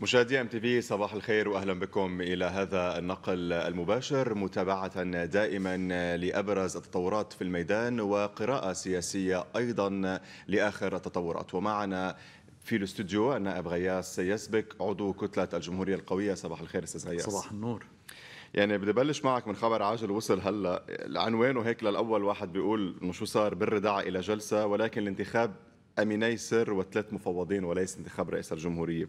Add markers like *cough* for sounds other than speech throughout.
مشاهدي ام تي في صباح الخير واهلا بكم الى هذا النقل المباشر متابعه دائما لابرز التطورات في الميدان وقراءه سياسيه ايضا لاخر التطورات ومعنا في الاستوديو النائب غياس يسبك عضو كتله الجمهوريه القويه صباح الخير استاذ غياس صباح النور يعني بدي بلش معك من خبر عاجل وصل هلا العنوان وهيك للاول واحد بيقول انه شو صار بالردع الى جلسه ولكن الانتخاب اميني سر وثلاث مفوضين وليس انتخاب رئيس الجمهوريه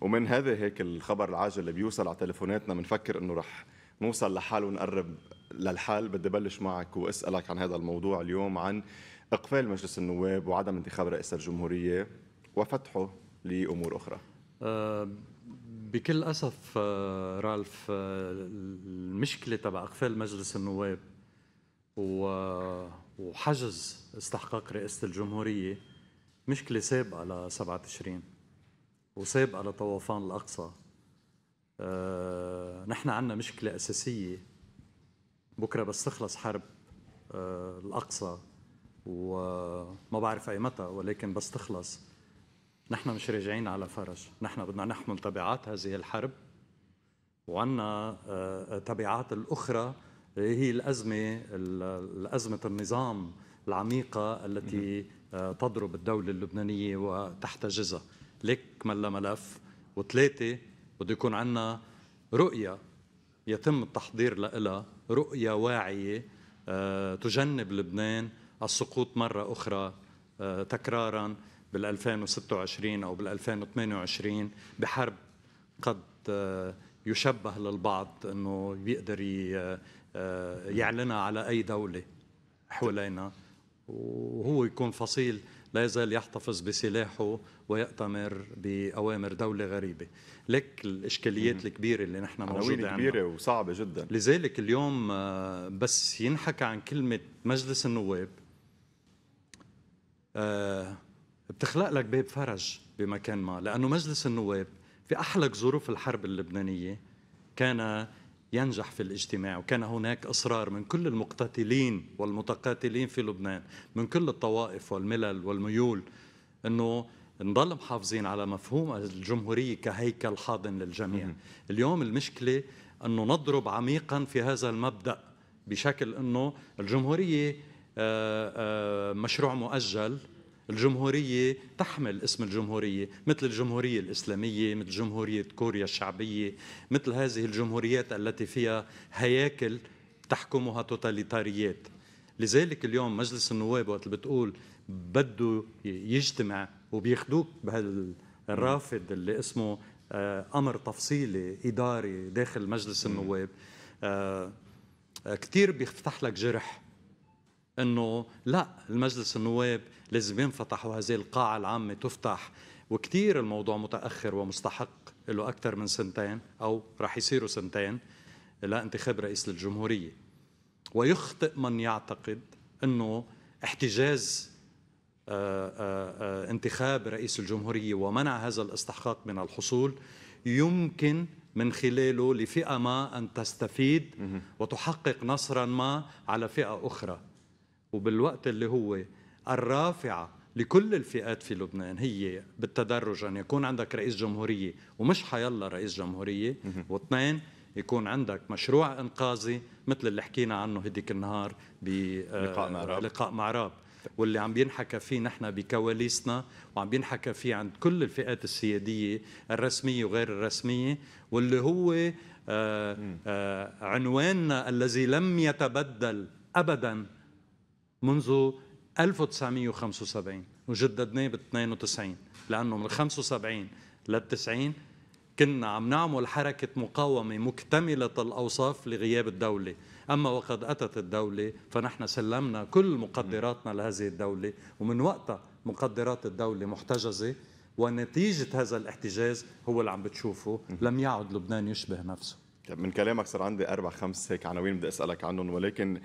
ومن هذا هيك الخبر العاجل اللي بيوصل على تليفوناتنا بنفكر انه رح نوصل لحال ونقرب للحال بدي بلش معك واسالك عن هذا الموضوع اليوم عن اقفال مجلس النواب وعدم انتخاب رئيس الجمهوريه وفتحه لامور اخرى أه بكل اسف أه، رالف أه، المشكله تبع اقفال مجلس النواب وحجز استحقاق رئاسه الجمهوريه مشكلة سابقة ل 7 تشرين وسابقة لطوفان الأقصى أه نحن عندنا مشكلة أساسية بكرة بس تخلص حرب أه الأقصى وما بعرف أي متى ولكن بس تخلص نحن مش راجعين على فرج نحن بدنا نحمل تبعات هذه الحرب وعنا آه، تبعات الأخرى هي الأزمة الأزمة النظام العميقة التي تضرب الدولة اللبنانية وتحتجزها لك ملا ملف وثلاثة بده يكون عندنا رؤية يتم التحضير لها رؤية واعية آه، تجنب لبنان السقوط مرة أخرى آه، تكرارا بال 2026 أو بال 2028 بحرب قد آه، يشبه للبعض أنه بيقدر يعلنها على أي دولة حولنا وهو يكون فصيل لا يزال يحتفظ بسلاحه ويأتمر بأوامر دولة غريبة لك الإشكاليات الكبيرة اللي نحن موجودة عنها كبيرة وصعبة جدا لذلك اليوم آه، بس ينحكى عن كلمة مجلس النواب آه، بتخلق لك باب فرج بمكان ما لأنه مجلس النواب في أحلك ظروف الحرب اللبنانية كان ينجح في الاجتماع وكان هناك إصرار من كل المقتتلين والمتقاتلين في لبنان من كل الطوائف والملل والميول أنه نضل محافظين على مفهوم الجمهورية كهيكل حاضن للجميع اليوم المشكلة أنه نضرب عميقا في هذا المبدأ بشكل أنه الجمهورية آه، آه، مشروع مؤجل الجمهورية تحمل اسم الجمهورية مثل الجمهورية الإسلامية مثل جمهورية كوريا الشعبية مثل هذه الجمهوريات التي فيها هياكل تحكمها توتاليتاريات لذلك اليوم مجلس النواب وقت بتقول بده يجتمع وبياخدوك بهالرافد اللي اسمه آه، امر تفصيلي اداري داخل مجلس النواب آه، آه، كثير بيفتح لك جرح انه لا المجلس النواب لازم ينفتح وهذه القاعة العامة تفتح وكثير الموضوع متأخر ومستحق له أكثر من سنتين أو رح يصيروا سنتين لانتخاب رئيس للجمهورية ويخطئ من يعتقد أنه احتجاز آه، آه، آه، انتخاب رئيس الجمهورية ومنع هذا الاستحقاق من الحصول يمكن من خلاله لفئة ما أن تستفيد وتحقق نصرا ما على فئة أخرى وبالوقت اللي هو الرافعه لكل الفئات في لبنان هي بالتدرج ان يكون عندك رئيس جمهوريه ومش حيلا رئيس جمهوريه واثنين يكون عندك مشروع انقاذي مثل اللي حكينا عنه هديك النهار بلقاء آه، مع راب لقاء مع راب واللي عم بينحكى فيه نحن بكواليسنا وعم بينحكى فيه عند كل الفئات السياديه الرسميه وغير الرسميه واللي هو آه، آه، عنواننا الذي لم يتبدل ابدا منذ 1975 وجددناه ب 92 لانه من 75 لل 90 كنا عم نعمل حركة مقاومة مكتملة الأوصاف لغياب الدولة أما وقد أتت الدولة فنحن سلمنا كل مقدراتنا لهذه الدولة ومن وقتها مقدرات الدولة محتجزة ونتيجة هذا الاحتجاز هو اللي عم بتشوفه لم يعد لبنان يشبه نفسه طيب، من كلامك صار عندي اربع خمس هيك عناوين بدي اسالك عنهم ولكن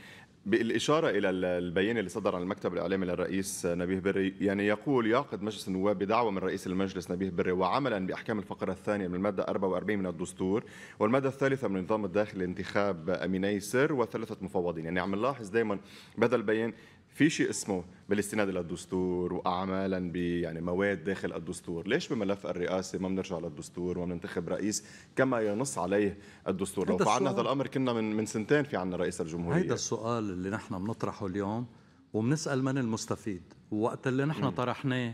بالإشارة إلى البيان اللي صدر عن المكتب الإعلامي للرئيس نبيه بري يعني يقول يعقد مجلس النواب بدعوة من رئيس المجلس نبيه بري وعملا بأحكام الفقرة الثانية من المادة 44 من الدستور والمادة الثالثة من النظام الداخلي لانتخاب أميني سر وثلاثة مفوضين يعني عم نلاحظ دائما بدل البيان في شيء اسمه بالاستناد الى الدستور واعمالا ب يعني مواد داخل الدستور، ليش بملف الرئاسه ما بنرجع للدستور وما بننتخب رئيس كما ينص عليه الدستور؟ لو فعلنا هذا الامر كنا من من سنتين في عنا رئيس الجمهوريه هيدا السؤال اللي نحن بنطرحه اليوم وبنسال من المستفيد، ووقت اللي نحن طرحناه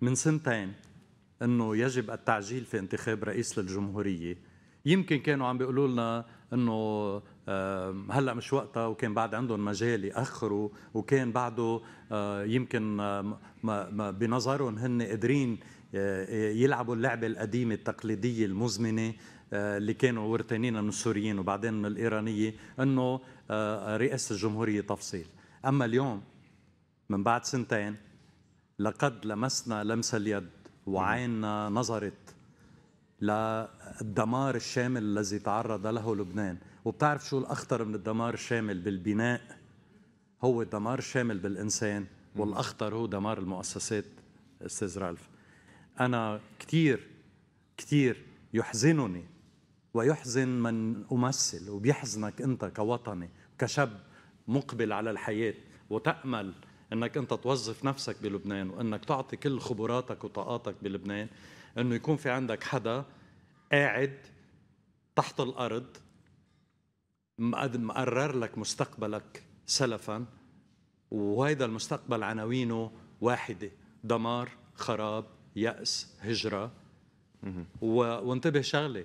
من سنتين انه يجب التعجيل في انتخاب رئيس للجمهوريه، يمكن كانوا عم بيقولوا لنا انه هلا مش وقتها وكان بعد عندهم مجال ياخروا وكان بعده آه، يمكن آه، بنظرهم هن قادرين آه، يلعبوا اللعبه القديمه التقليديه المزمنه اللي كانوا ورتانين من السوريين وبعدين من الايرانيه انه رئاسه الجمهوريه تفصيل اما اليوم من بعد سنتين لقد لمسنا لمس اليد وعيننا نظرت للدمار الشامل الذي تعرض له لبنان وبتعرف شو الأخطر من الدمار الشامل بالبناء هو الدمار الشامل بالإنسان والأخطر هو دمار المؤسسات أستاذ رالف أنا كثير كثير يحزنني ويحزن من أمثل وبيحزنك أنت كوطني كشاب مقبل على الحياة وتأمل أنك أنت توظف نفسك بلبنان وأنك تعطي كل خبراتك وطاقاتك بلبنان أنه يكون في عندك حدا قاعد تحت الأرض مقرر لك مستقبلك سلفا وهيدا المستقبل عناوينه واحدة دمار خراب يأس هجرة وانتبه شغلة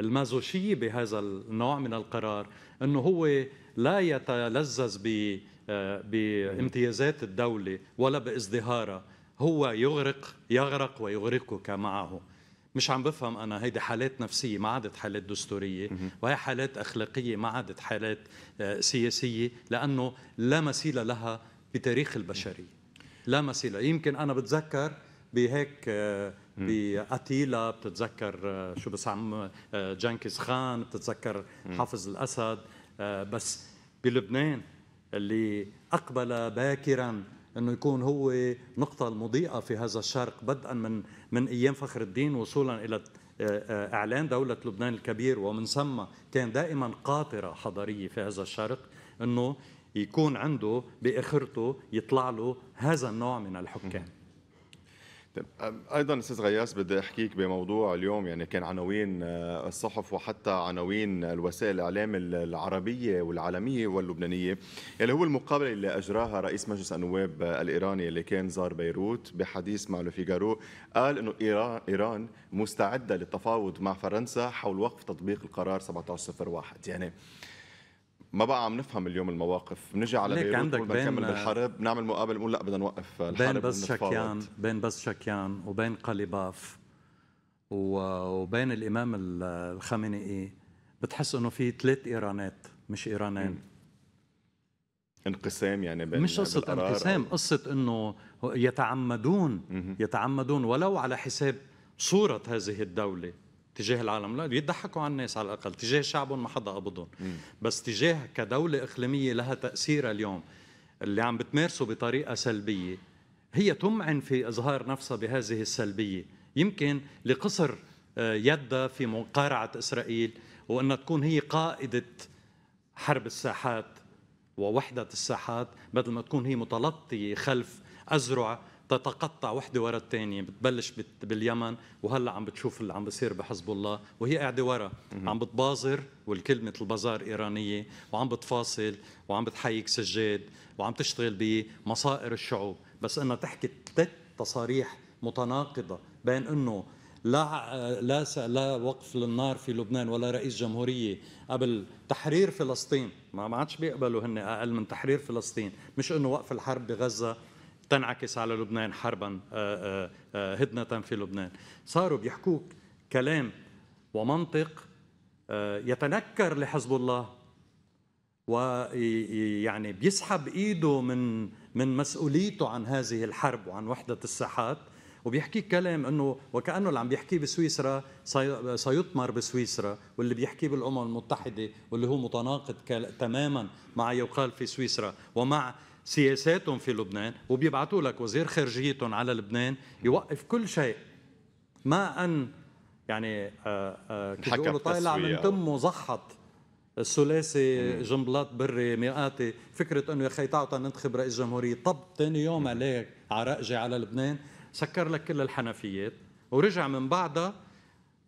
المازوشية بهذا النوع من القرار أنه هو لا يتلذذ آه، بامتيازات الدولة ولا بازدهارها هو يغرق يغرق ويغرقك معه مش عم بفهم انا هيدي حالات نفسيه ما عادت حالات دستوريه وهي حالات اخلاقيه ما عادت حالات آه، سياسيه لانه لا مثيل لها بتاريخ البشريه لا مثيل يمكن انا بتذكر بهيك آه، باتيلا بتتذكر آه، شو بسعم جنكيز خان بتتذكر حافظ الاسد بس بلبنان اللي اقبل باكرا انه يكون هو نقطه المضيئه في هذا الشرق بدءا من من أيام فخر الدين وصولا إلى آه، آه، إعلان دولة لبنان الكبير ومن ثم كان دائما قاطرة حضارية في هذا الشرق أنه يكون عنده بآخرته يطلع له هذا النوع من الحكام ايضا استاذ غياس بدي احكيك بموضوع اليوم يعني كان عناوين آه، الصحف وحتى عناوين الوسائل الاعلام العربيه والعالميه واللبنانيه اللي هو المقابله اللي اجراها رئيس مجلس النواب الايراني اللي كان زار بيروت بحديث مع لوفيجارو قال انه ايران ايران مستعده للتفاوض مع فرنسا حول وقف تطبيق القرار 1701 يعني ما بقى عم نفهم اليوم المواقف بنجي على ليك بيروت عندك بين بنكمل بالحرب بنعمل مقابله بنقول لا بدنا نوقف الحرب بين بس شكيان بين بس شكيان وبين قليباف وبين الامام الخامنئي بتحس انه في ثلاث ايرانات مش ايرانين انقسام يعني بين مش قصة انقسام قصة انه يتعمدون يتعمدون ولو على حساب صورة هذه الدولة تجاه العالم لا بيضحكوا على الناس على الاقل تجاه شعبهم ما حدا قبضهم بس تجاه كدوله اقليميه لها تاثيرها اليوم اللي عم بتمارسه بطريقه سلبيه هي تمعن في اظهار نفسها بهذه السلبيه يمكن لقصر آه، يدها في مقارعه اسرائيل وانها تكون هي قائده حرب الساحات ووحده الساحات بدل ما تكون هي متلطيه خلف ازرع تتقطع وحده ورا الثانيه بتبلش باليمن وهلا عم بتشوف اللي عم بصير بحزب الله وهي قاعده ورا عم بتبازر والكلمه البازار ايرانيه وعم بتفاصل وعم بتحيك سجاد وعم تشتغل بمصائر الشعوب بس انها تحكي ثلاث تصاريح متناقضه بين انه لا لا لا وقف للنار في لبنان ولا رئيس جمهوريه قبل تحرير فلسطين ما عادش بيقبلوا هن اقل من تحرير فلسطين مش انه وقف الحرب بغزه تنعكس على لبنان حربا آه، آه، آه، هدنة في لبنان صاروا بيحكوك كلام ومنطق يتنكر لحزب الله ويعني بيسحب ايده من من مسؤوليته عن هذه الحرب وعن وحده الساحات وبيحكي كلام انه وكانه اللي عم بيحكيه بسويسرا سيطمر بسويسرا واللي بيحكيه بالامم المتحده واللي هو متناقض تماما مع يقال في سويسرا ومع سياساتهم في لبنان وبيبعثوا لك وزير خارجيتهم على لبنان يوقف كل شيء ما ان يعني آه، آه، كيف بيقولوا طالع من تمه زحط الثلاثي جنبلاط بري مئاتي فكره انه يا اخي تعطى ننتخب رئيس جمهوريه طب ثاني يوم عليك عرقجي على لبنان سكر لك كل الحنفيات ورجع من بعدها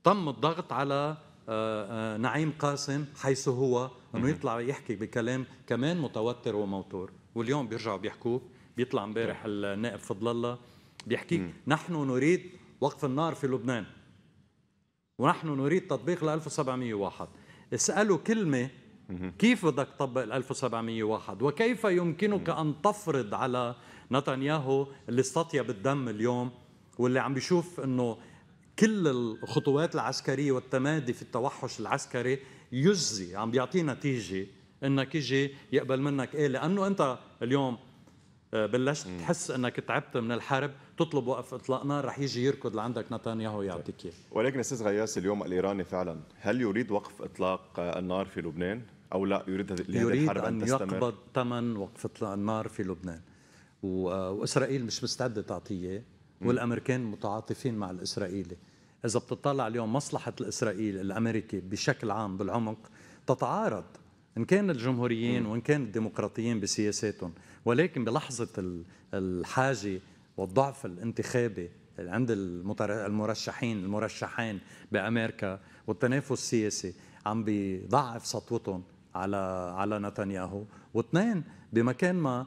تم الضغط على آه، نعيم قاسم حيث هو انه يطلع يحكي بكلام كمان متوتر وموتور واليوم بيرجعوا بيحكوه بيطلع امبارح النائب فضل الله بيحكي نحن نريد وقف النار في لبنان ونحن نريد تطبيق ل 1701 اسالوا كلمة كيف بدك تطبق ال 1701 وكيف يمكنك أن تفرض على نتنياهو اللي استطيب الدم اليوم واللي عم بيشوف أنه كل الخطوات العسكرية والتمادي في التوحش العسكري يجزي عم بيعطي نتيجة انك يجي يقبل منك ايه لانه انت اليوم آه، بلشت تحس انك تعبت من الحرب تطلب وقف اطلاق نار رح يجي يركض لعندك نتنياهو يعطيك اياه ولكن استاذ غياس اليوم الايراني فعلا هل يريد وقف اطلاق آه، النار في لبنان او لا يريد يريد الحرب ان, أن تستمر يقبض ثمن وقف اطلاق النار في لبنان آه، واسرائيل مش مستعده تعطيه والامريكان متعاطفين مع الاسرائيلي اذا بتطلع اليوم مصلحه الاسرائيلي الامريكي بشكل عام بالعمق تتعارض إن كان الجمهوريين وإن كان الديمقراطيين بسياساتهم ولكن بلحظة الحاجة والضعف الانتخابي عند المرشحين المرشحين بأمريكا والتنافس السياسي عم بيضعف سطوتهم على على نتنياهو واثنين بمكان ما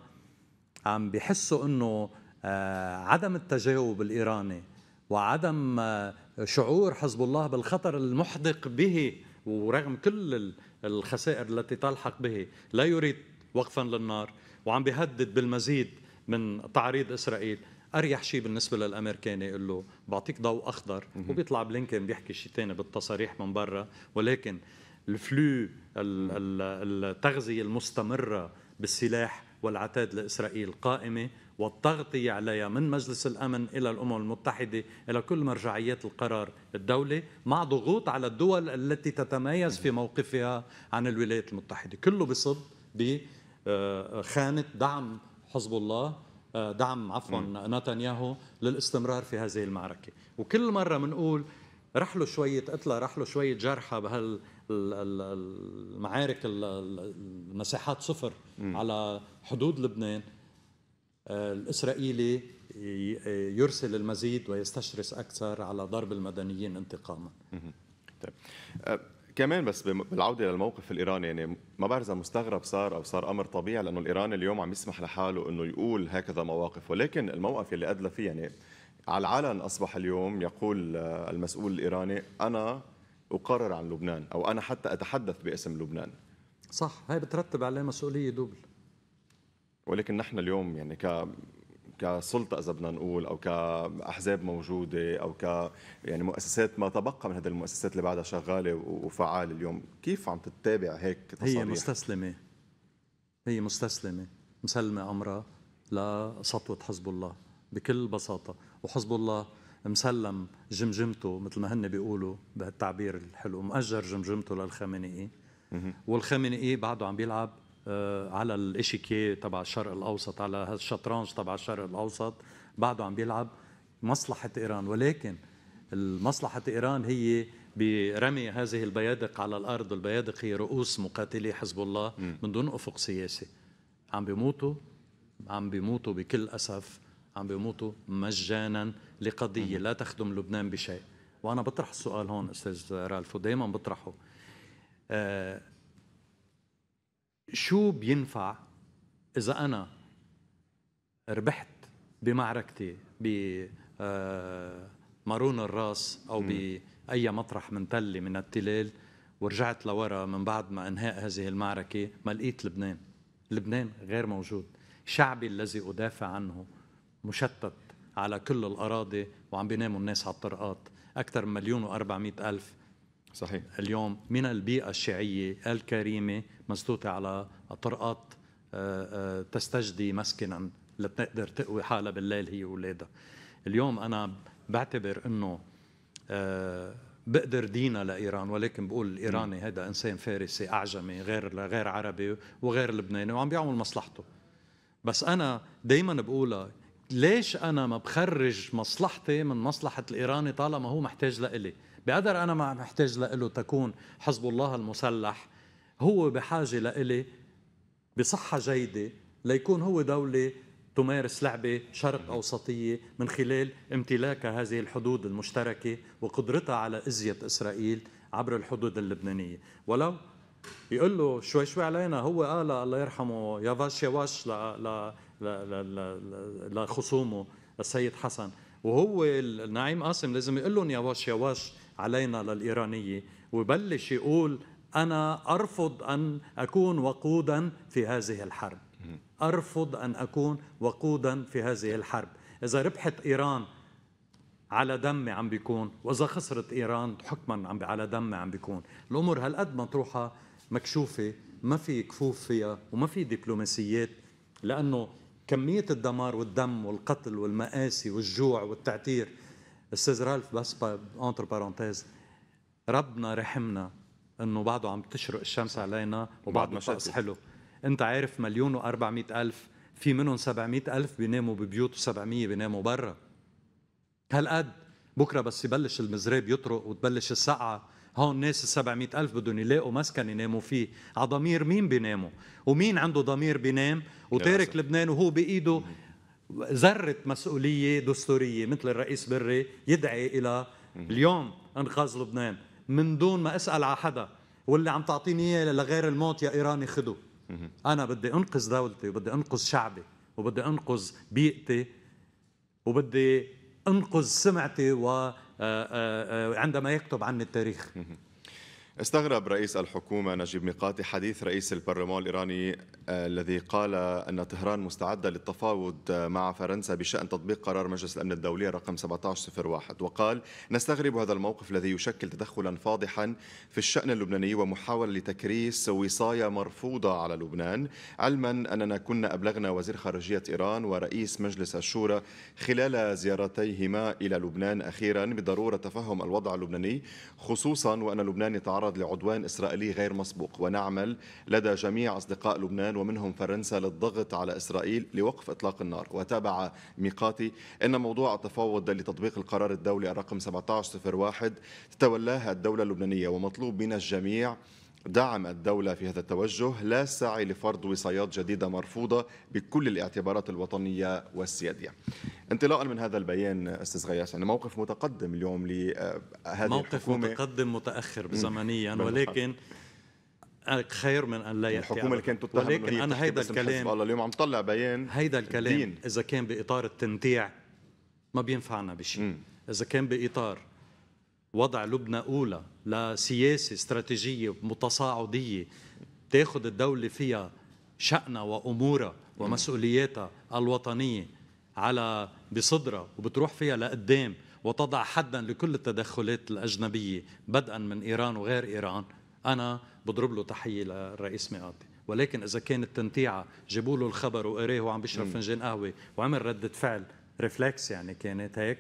عم بيحسوا انه آه، عدم التجاوب الايراني وعدم آه، شعور حزب الله بالخطر المحدق به ورغم كل الخسائر التي تلحق به لا يريد وقفا للنار وعم بيهدد بالمزيد من تعريض اسرائيل اريح شيء بالنسبه للامريكان يقول له بعطيك ضوء اخضر وبيطلع بلينكن بيحكي شيء ثاني بالتصاريح من برا ولكن الفلو التغذيه المستمره بالسلاح والعتاد لإسرائيل قائمة والتغطية عليها من مجلس الأمن إلى الأمم المتحدة إلى كل مرجعيات القرار الدولي مع ضغوط على الدول التي تتميز في موقفها عن الولايات المتحدة كله بصب بخانة آه، دعم حزب الله آه، دعم عفوا نتنياهو للاستمرار في هذه المعركة وكل مرة بنقول رحلوا شوية قتلى رحلوا شوية جرحى بهال المعارك المساحات صفر م. على حدود لبنان آه، الاسرائيلي يرسل المزيد ويستشرس اكثر على ضرب المدنيين انتقاما. طيب آه، كمان بس بالعوده للموقف الايراني يعني ما بعرف اذا مستغرب صار او صار امر طبيعي لانه الايراني اليوم عم يسمح لحاله انه يقول هكذا مواقف ولكن الموقف اللي ادلى فيه يعني على العلن اصبح اليوم يقول آه، المسؤول الايراني انا اقرر عن لبنان او انا حتى اتحدث باسم لبنان صح هاي بترتب عليه مسؤوليه دوبل ولكن نحن اليوم يعني ك كسلطه اذا بدنا نقول او كاحزاب موجوده او ك يعني مؤسسات ما تبقى من هذه المؤسسات اللي بعدها شغاله وفعال اليوم كيف عم تتابع هيك تصريح؟ هي مستسلمه هي مستسلمه مسلمه امرها لسطوه حزب الله بكل بساطه وحزب الله مسلم جمجمته مثل ما هن بيقولوا بهالتعبير الحلو مأجر جمجمته للخامنئي والخامنئي بعده عم بيلعب آه، على الاشيكي تبع الشرق الاوسط على هالشطرنج تبع الشرق الاوسط بعده عم بيلعب مصلحه ايران ولكن مصلحه ايران هي برمي هذه البيادق على الارض البيادق هي رؤوس مقاتلي حزب الله من دون افق سياسي عم بيموتوا عم بيموتوا بكل اسف عم بيموتوا مجانا لقضيه لا تخدم لبنان بشيء وانا بطرح السؤال هون استاذ رالف ودائما بطرحه آه شو بينفع اذا انا ربحت بمعركتي ب آه، مارون الراس او باي مطرح من تله من التلال ورجعت لورا من بعد ما انهاء هذه المعركه ما لقيت لبنان لبنان غير موجود شعبي الذي ادافع عنه مشتت على كل الأراضي وعم بيناموا الناس على الطرقات أكثر من مليون وأربعمائة ألف صحيح اليوم من البيئة الشيعية الكريمة مسدوتة على طرقات آه، آه، تستجدي مسكنا لتقدر تقوي حالها بالليل هي واولادها اليوم انا بعتبر انه آه، بقدر دينا لايران ولكن بقول الايراني هذا انسان فارسي اعجمي غير غير عربي وغير لبناني وعم بيعمل مصلحته بس انا دائما بقولها ليش انا ما بخرج مصلحتي من مصلحه الايراني طالما هو محتاج لإلي بقدر انا ما محتاج لإله تكون حزب الله المسلح هو بحاجه لإلي بصحه جيده ليكون هو دوله تمارس لعبة شرق أوسطية من خلال امتلاكها هذه الحدود المشتركة وقدرتها على إزية إسرائيل عبر الحدود اللبنانية ولو يقول له شوي شوي علينا هو قال الله يرحمه يا فاش يا ل... ل... لخصومه السيد حسن وهو نعيم قاسم لازم يقول لهم يا يواش يا علينا للايرانيه وبلش يقول انا ارفض ان اكون وقودا في هذه الحرب ارفض ان اكون وقودا في هذه الحرب اذا ربحت ايران على دمي عم بيكون واذا خسرت ايران حكما عم على دمي عم بيكون الامور هالقد مطروحه مكشوفه ما في كفوف فيها وما في دبلوماسيات لانه كمية الدمار والدم والقتل والمآسي والجوع والتعتير أستاذ رالف بس أنتر بارونتيز ربنا رحمنا انه بعده عم تشرق الشمس علينا وبعده ما حلو انت عارف مليون و400 الف في منهم 700 الف بيناموا ببيوت و700 بيناموا برا هالقد بكره بس يبلش المزراب يطرق وتبلش السقعه هون ناس ال ألف بدهم يلاقوا مسكن يناموا فيه على ضمير مين بيناموا ومين عنده ضمير بينام وتارك لبنان وهو بإيده ذرة مسؤولية دستورية مثل الرئيس بري يدعي إلى اليوم إنقاذ لبنان من دون ما أسأل على حدا واللي عم تعطيني إياه لغير الموت يا إيراني خده أنا بدي أنقذ دولتي وبدي أنقذ شعبي وبدي أنقذ بيئتي وبدي أنقذ سمعتي و آه، آه، آه، عندما يكتب عن التاريخ استغرب رئيس الحكومة نجيب ميقاتي حديث رئيس البرلمان الإيراني آه، الذي قال أن طهران مستعدة للتفاوض مع فرنسا بشأن تطبيق قرار مجلس الأمن الدولي رقم 1701 وقال نستغرب هذا الموقف الذي يشكل تدخلا فاضحا في الشأن اللبناني ومحاولة لتكريس وصاية مرفوضة على لبنان علما أننا كنا أبلغنا وزير خارجية إيران ورئيس مجلس الشورى خلال زيارتيهما إلى لبنان أخيرا بضرورة تفهم الوضع اللبناني خصوصا وأن لبنان يتعرض يتعرض لعدوان إسرائيلي غير مسبوق ونعمل لدى جميع أصدقاء لبنان ومنهم فرنسا للضغط على إسرائيل لوقف إطلاق النار وتابع ميقاتي أن موضوع التفاوض لتطبيق القرار الدولي الرقم 1701 تتولاها الدولة اللبنانية ومطلوب من الجميع دعم الدولة في هذا التوجه لا سعي لفرض وصايات جديدة مرفوضة بكل الاعتبارات الوطنية والسيادية انطلاقا من هذا البيان استاذ غياس يعني موقف متقدم اليوم لهذه آه، موقف الحكومة متقدم متأخر زمنيا ولكن خير من ان لا ياتي الحكومه اللي كانت تتهم ولكن انا هيدا الكلام الله اليوم عم طلع بيان هيدا الكلام الدين. اذا كان باطار التنتيع ما بينفعنا بشيء اذا كان باطار وضع لبنى اولى لسياسة استراتيجية متصاعدية تاخذ الدولة فيها شأنها وأمورها ومسؤولياتها الوطنية على بصدرها وبتروح فيها لقدام وتضع حدا لكل التدخلات الأجنبية بدءا من إيران وغير إيران أنا بضرب له تحية للرئيس مئاتي ولكن إذا كانت تنتيعة جيبوا له الخبر وقراه وعم بيشرب فنجان قهوة وعمل ردة فعل ريفلكس يعني كانت هيك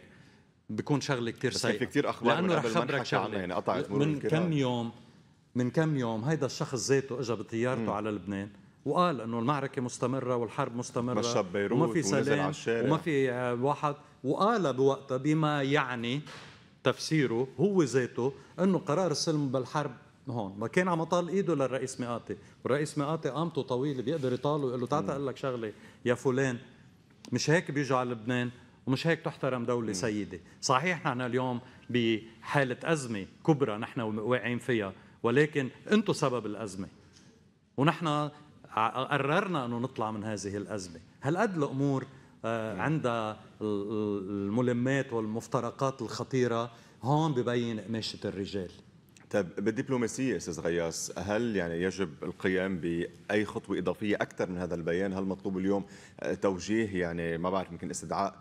بيكون شغله كثير سيئه في كثير اخبار لانه رح خبرك شغله يعني قطعت من كم يوم من كم يوم هيدا الشخص ذاته اجى بطيارته على لبنان وقال انه المعركه مستمره والحرب مستمره بيروت وما في سلام آه، وما في واحد وقال بوقتها بما يعني تفسيره هو ذاته انه قرار السلم بالحرب هون ما كان عم يطال ايده للرئيس مئاتي والرئيس مئاتي قامته طويله بيقدر يطاله يقول له تعال اقول لك شغله يا فلان مش هيك بيجوا على لبنان ومش هيك تحترم دولة سيدة صحيح نحن اليوم بحالة أزمة كبرى نحن واقعين فيها ولكن أنتم سبب الأزمة ونحن قررنا أنه نطلع من هذه الأزمة هالقد الأمور آه، عندها الملمات والمفترقات الخطيرة هون ببين قماشة الرجال طيب بالدبلوماسية أستاذ غياس هل يعني يجب القيام بأي خطوة إضافية أكثر من هذا البيان هل مطلوب اليوم توجيه يعني ما بعرف يمكن استدعاء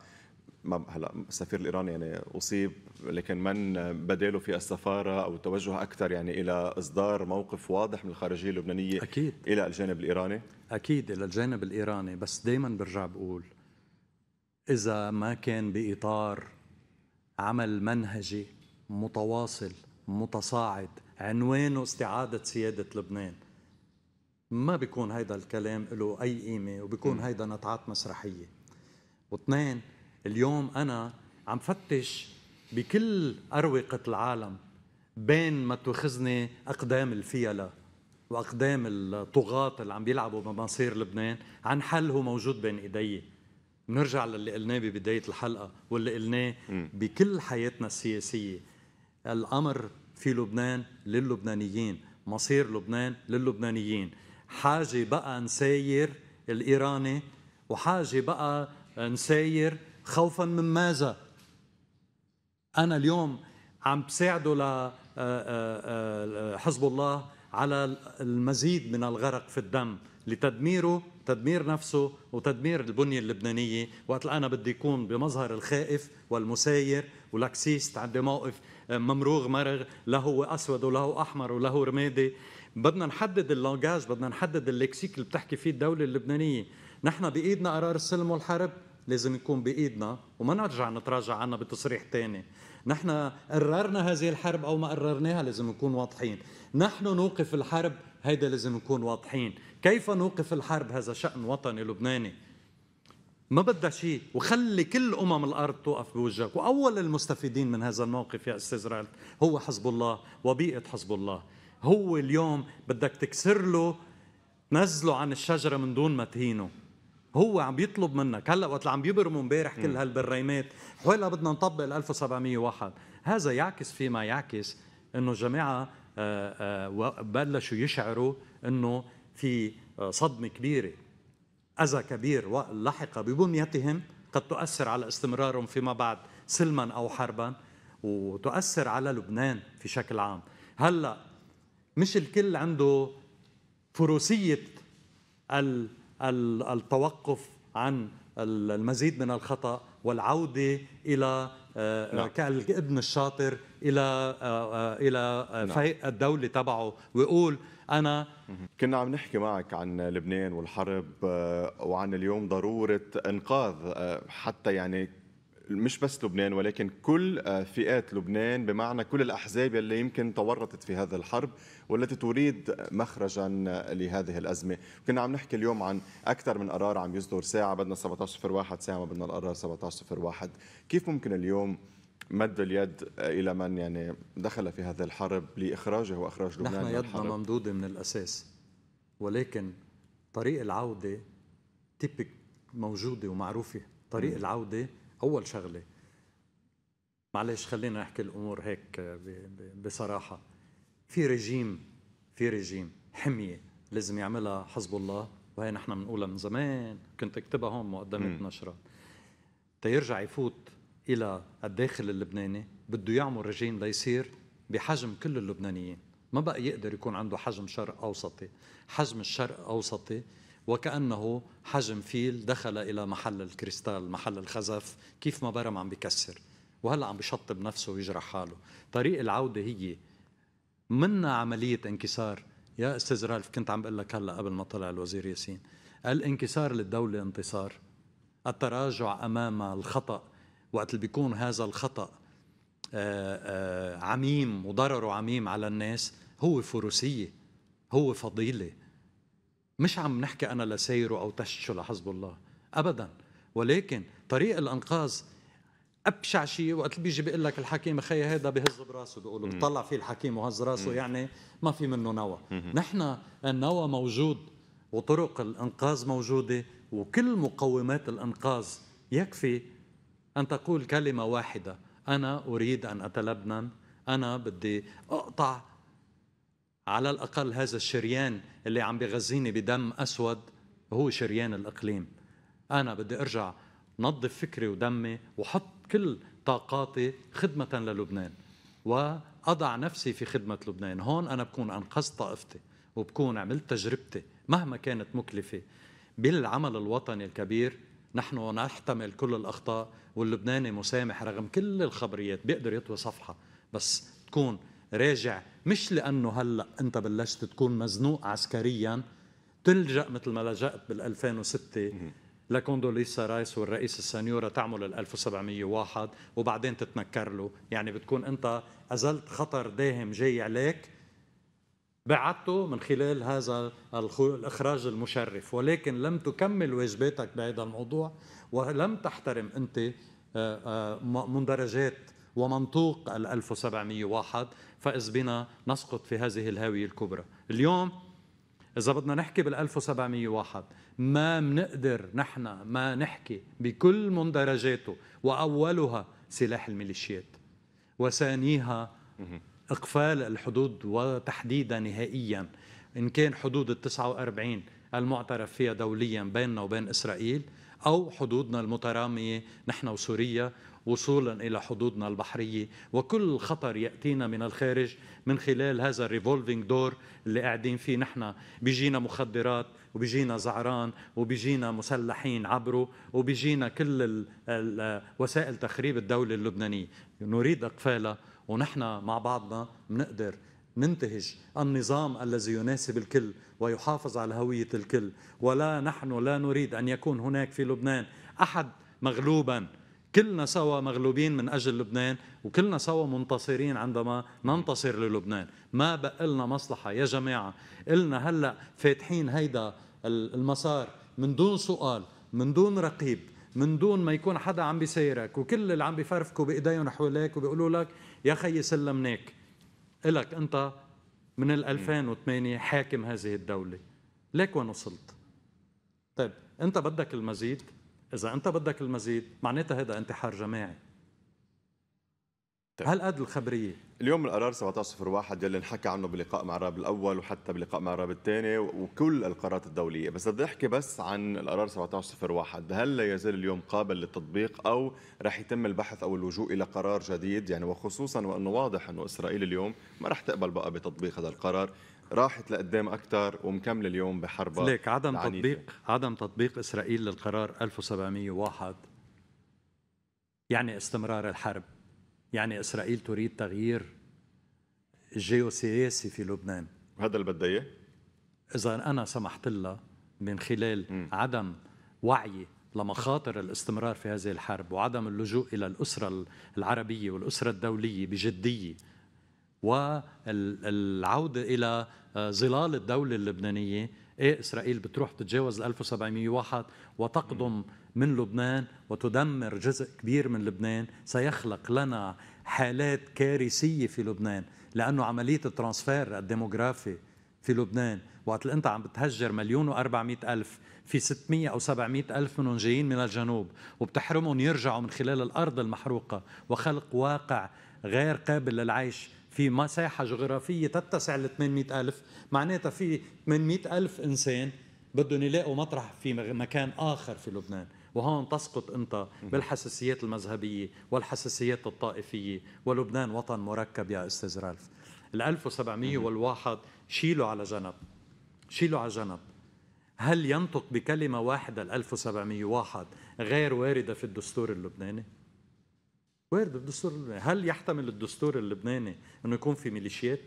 ما هلا السفير الايراني يعني اصيب لكن من بداله في السفاره او التوجه اكثر يعني الى اصدار موقف واضح من الخارجيه اللبنانيه اكيد الى الجانب الايراني اكيد الى الجانب الايراني بس دائما برجع بقول اذا ما كان باطار عمل منهجي متواصل متصاعد عنوانه استعاده سياده لبنان ما بيكون هيدا الكلام له اي قيمه وبيكون هيدا نطعات مسرحيه واثنين اليوم انا عم فتش بكل اروقه العالم بين ما تواخذني اقدام الفيله واقدام الطغاة اللي عم بيلعبوا بمصير لبنان عن حل هو موجود بين ايدي نرجع للي قلناه ببدايه الحلقه واللي قلناه بكل حياتنا السياسيه الامر في لبنان للبنانيين مصير لبنان للبنانيين حاجه بقى نساير الايراني وحاجه بقى نساير خوفا من ماذا انا اليوم عم بساعده لحزب آه، آه، آه، الله على المزيد من الغرق في الدم لتدميره تدمير نفسه وتدمير البنية اللبنانية وقت أنا بدي يكون بمظهر الخائف والمساير ولاكسيست عندي موقف ممروغ مرغ لا هو أسود ولا هو أحمر ولا هو رمادي بدنا نحدد اللانجاج بدنا نحدد الليكسيك اللي بتحكي فيه الدولة اللبنانية نحن بإيدنا قرار السلم والحرب لازم يكون بايدنا وما نرجع نتراجع عنها بتصريح ثاني نحن قررنا هذه الحرب او ما قررناها لازم نكون واضحين نحن نوقف الحرب هيدا لازم نكون واضحين كيف نوقف الحرب هذا شأن وطني لبناني ما بدها شيء وخلي كل امم الارض توقف بوجهك واول المستفيدين من هذا الموقف يا استاذ رالت هو حزب الله وبيئه حزب الله هو اليوم بدك تكسر له تنزله عن الشجره من دون ما تهينه هو عم بيطلب منك هلا وقت اللي عم بيبرموا امبارح كل هالبريمات حوالي بدنا نطبق ال 1701 هذا يعكس فيما يعكس انه جماعه آه، آه، بلشوا يشعروا انه في صدمه كبيره اذى كبير لحق ببنيتهم قد تؤثر على استمرارهم فيما بعد سلما او حربا وتؤثر على لبنان في شكل عام هلا مش الكل عنده فروسيه ال التوقف عن المزيد من الخطأ والعودة إلى آه، نعم. كالابن الشاطر إلى آه، آه، إلى نعم. الدولة تبعه ويقول أنا كنا عم نحكي معك عن لبنان والحرب وعن اليوم ضرورة إنقاذ حتى يعني مش بس لبنان ولكن كل آه، فئات لبنان بمعنى كل الأحزاب اللي يمكن تورطت في هذه الحرب والتي تريد مخرجا لهذه الأزمة كنا عم نحكي اليوم عن أكثر من قرار عم يصدر ساعة بدنا 1701 ساعة ما بدنا القرار 1701 كيف ممكن اليوم مد اليد إلى من يعني دخل في هذه الحرب لإخراجه وإخراج لبنان نحن يدنا ممدودة من الأساس ولكن طريق العودة تيبك موجودة ومعروفة طريق م. العودة اول شغله معلش خلينا نحكي الامور هيك آه، بصراحه في رجيم في رجيم حميه لازم يعملها حزب الله وهي نحن بنقولها من زمان كنت اكتبها هون مقدمه نشرة تيرجع يفوت الى الداخل اللبناني بده يعمل رجيم ليصير بحجم كل اللبنانيين ما بقى يقدر يكون عنده حجم شرق اوسطي حجم الشرق اوسطي وكأنه حجم فيل دخل إلى محل الكريستال محل الخزف كيف ما برم عم بكسر وهلأ عم بشطب نفسه ويجرح حاله طريق العودة هي منا عملية انكسار يا أستاذ رالف كنت عم بقول لك هلأ قبل ما طلع الوزير ياسين الانكسار للدولة انتصار التراجع أمام الخطأ وقت اللي بيكون هذا الخطأ آه، آه، عميم وضرره عميم على الناس هو فروسية هو فضيلة مش عم نحكي أنا لسيره أو تششه لحزب الله أبدا ولكن طريق الأنقاذ ابشع شيء وقت بيجي بيقول لك الحكيم خي هذا بهز براسه بيقولوا بطلع فيه الحكيم وهز راسه يعني ما في منه نوى نحن النوى موجود وطرق الانقاذ موجوده وكل مقومات الانقاذ يكفي ان تقول كلمه واحده انا اريد ان اتلبنن انا بدي اقطع على الأقل هذا الشريان اللي عم بيغذيني بدم أسود هو شريان الإقليم أنا بدي أرجع نظف فكري ودمي وحط كل طاقاتي خدمة للبنان وأضع نفسي في خدمة لبنان هون أنا بكون أنقذت طائفتي وبكون عملت تجربتي مهما كانت مكلفة بالعمل الوطني الكبير نحن نحتمل كل الأخطاء واللبناني مسامح رغم كل الخبريات بيقدر يطوي صفحة بس تكون راجع مش لانه هلا انت بلشت تكون مزنوق عسكريا تلجا مثل ما لجات بال 2006 لكوندوليسا رايس والرئيس السنيوره تعمل ال 1701 وبعدين تتنكر له يعني بتكون انت ازلت خطر داهم جاي عليك بعدته من خلال هذا الاخراج المشرف ولكن لم تكمل واجباتك بهذا الموضوع ولم تحترم انت آه، آه، مندرجات ومنطوق ال 1701 فإذ بنا نسقط في هذه الهاوية الكبرى اليوم إذا بدنا نحكي بال 1701 ما بنقدر نحن ما نحكي بكل مندرجاته وأولها سلاح الميليشيات وثانيها إقفال الحدود وتحديدا نهائياً إن كان حدود ال 49 المعترف فيها دوليا بيننا وبين إسرائيل أو حدودنا المترامية نحن وسوريا وصولا إلى حدودنا البحرية وكل خطر يأتينا من الخارج من خلال هذا الريفولفينج دور اللي قاعدين فيه نحن بيجينا مخدرات وبيجينا زعران وبيجينا مسلحين عبره وبيجينا كل وسائل تخريب الدولة اللبنانية نريد إقفالها ونحن مع بعضنا بنقدر ننتهج النظام الذي يناسب الكل ويحافظ على هوية الكل ولا نحن لا نريد أن يكون هناك في لبنان أحد مغلوبا كلنا سوا مغلوبين من أجل لبنان وكلنا سوا منتصرين عندما ننتصر للبنان ما بقلنا مصلحة يا جماعة قلنا هلأ فاتحين هيدا المسار من دون سؤال من دون رقيب من دون ما يكون حدا عم بيسيرك وكل اللي عم بيفرفكوا بايديهم حواليك وبيقولوا لك يا خي سلمناك الك انت من ال 2008 حاكم هذه الدوله ليك وين وصلت طيب انت بدك المزيد إذا أنت بدك المزيد معناتها هذا انتحار جماعي طيب. هالقد الخبريه اليوم القرار 1701 يلي انحكى عنه بلقاء مع الراب الاول وحتى بلقاء مع الراب الثاني وكل القرارات الدوليه بس بدي احكي بس عن القرار 1701 هل لا يزال اليوم قابل للتطبيق او رح يتم البحث او اللجوء الى قرار جديد يعني وخصوصا وانه واضح انه اسرائيل اليوم ما رح تقبل بقى بتطبيق هذا القرار راحت لقدام اكثر ومكمله اليوم بحربها ليك عدم العنيفة. تطبيق عدم تطبيق اسرائيل للقرار 1701 يعني استمرار الحرب يعني اسرائيل تريد تغيير جيوسياسي في لبنان وهذا اللي بدها اياه اذا انا سمحت لها من خلال م. عدم وعي لمخاطر الاستمرار في هذه الحرب وعدم اللجوء الى الاسره العربيه والاسره الدوليه بجديه والعودة إلى آه، ظلال الدولة اللبنانية إيه إسرائيل بتروح تتجاوز 1701 وتقدم من لبنان وتدمر جزء كبير من لبنان سيخلق لنا حالات كارثية في لبنان لأنه عملية الترانسفير الديموغرافي في لبنان وقت اللي انت عم بتهجر مليون و الف في 600 او 700 الف منهم جايين من الجنوب وبتحرمهم يرجعوا من خلال الارض المحروقه وخلق واقع غير قابل للعيش في مساحة جغرافية تتسع ل 800 ألف معناتها في 800 ألف إنسان بدهم يلاقوا مطرح في مكان آخر في لبنان وهون تسقط أنت بالحساسيات المذهبية والحساسيات الطائفية ولبنان وطن مركب يا أستاذ رالف ال 1701 شيله على جنب شيله على جنب هل ينطق بكلمة واحدة ال 1701 غير واردة في الدستور اللبناني؟ وارد الدستور اللبناني هل يحتمل الدستور اللبناني انه يكون في ميليشيات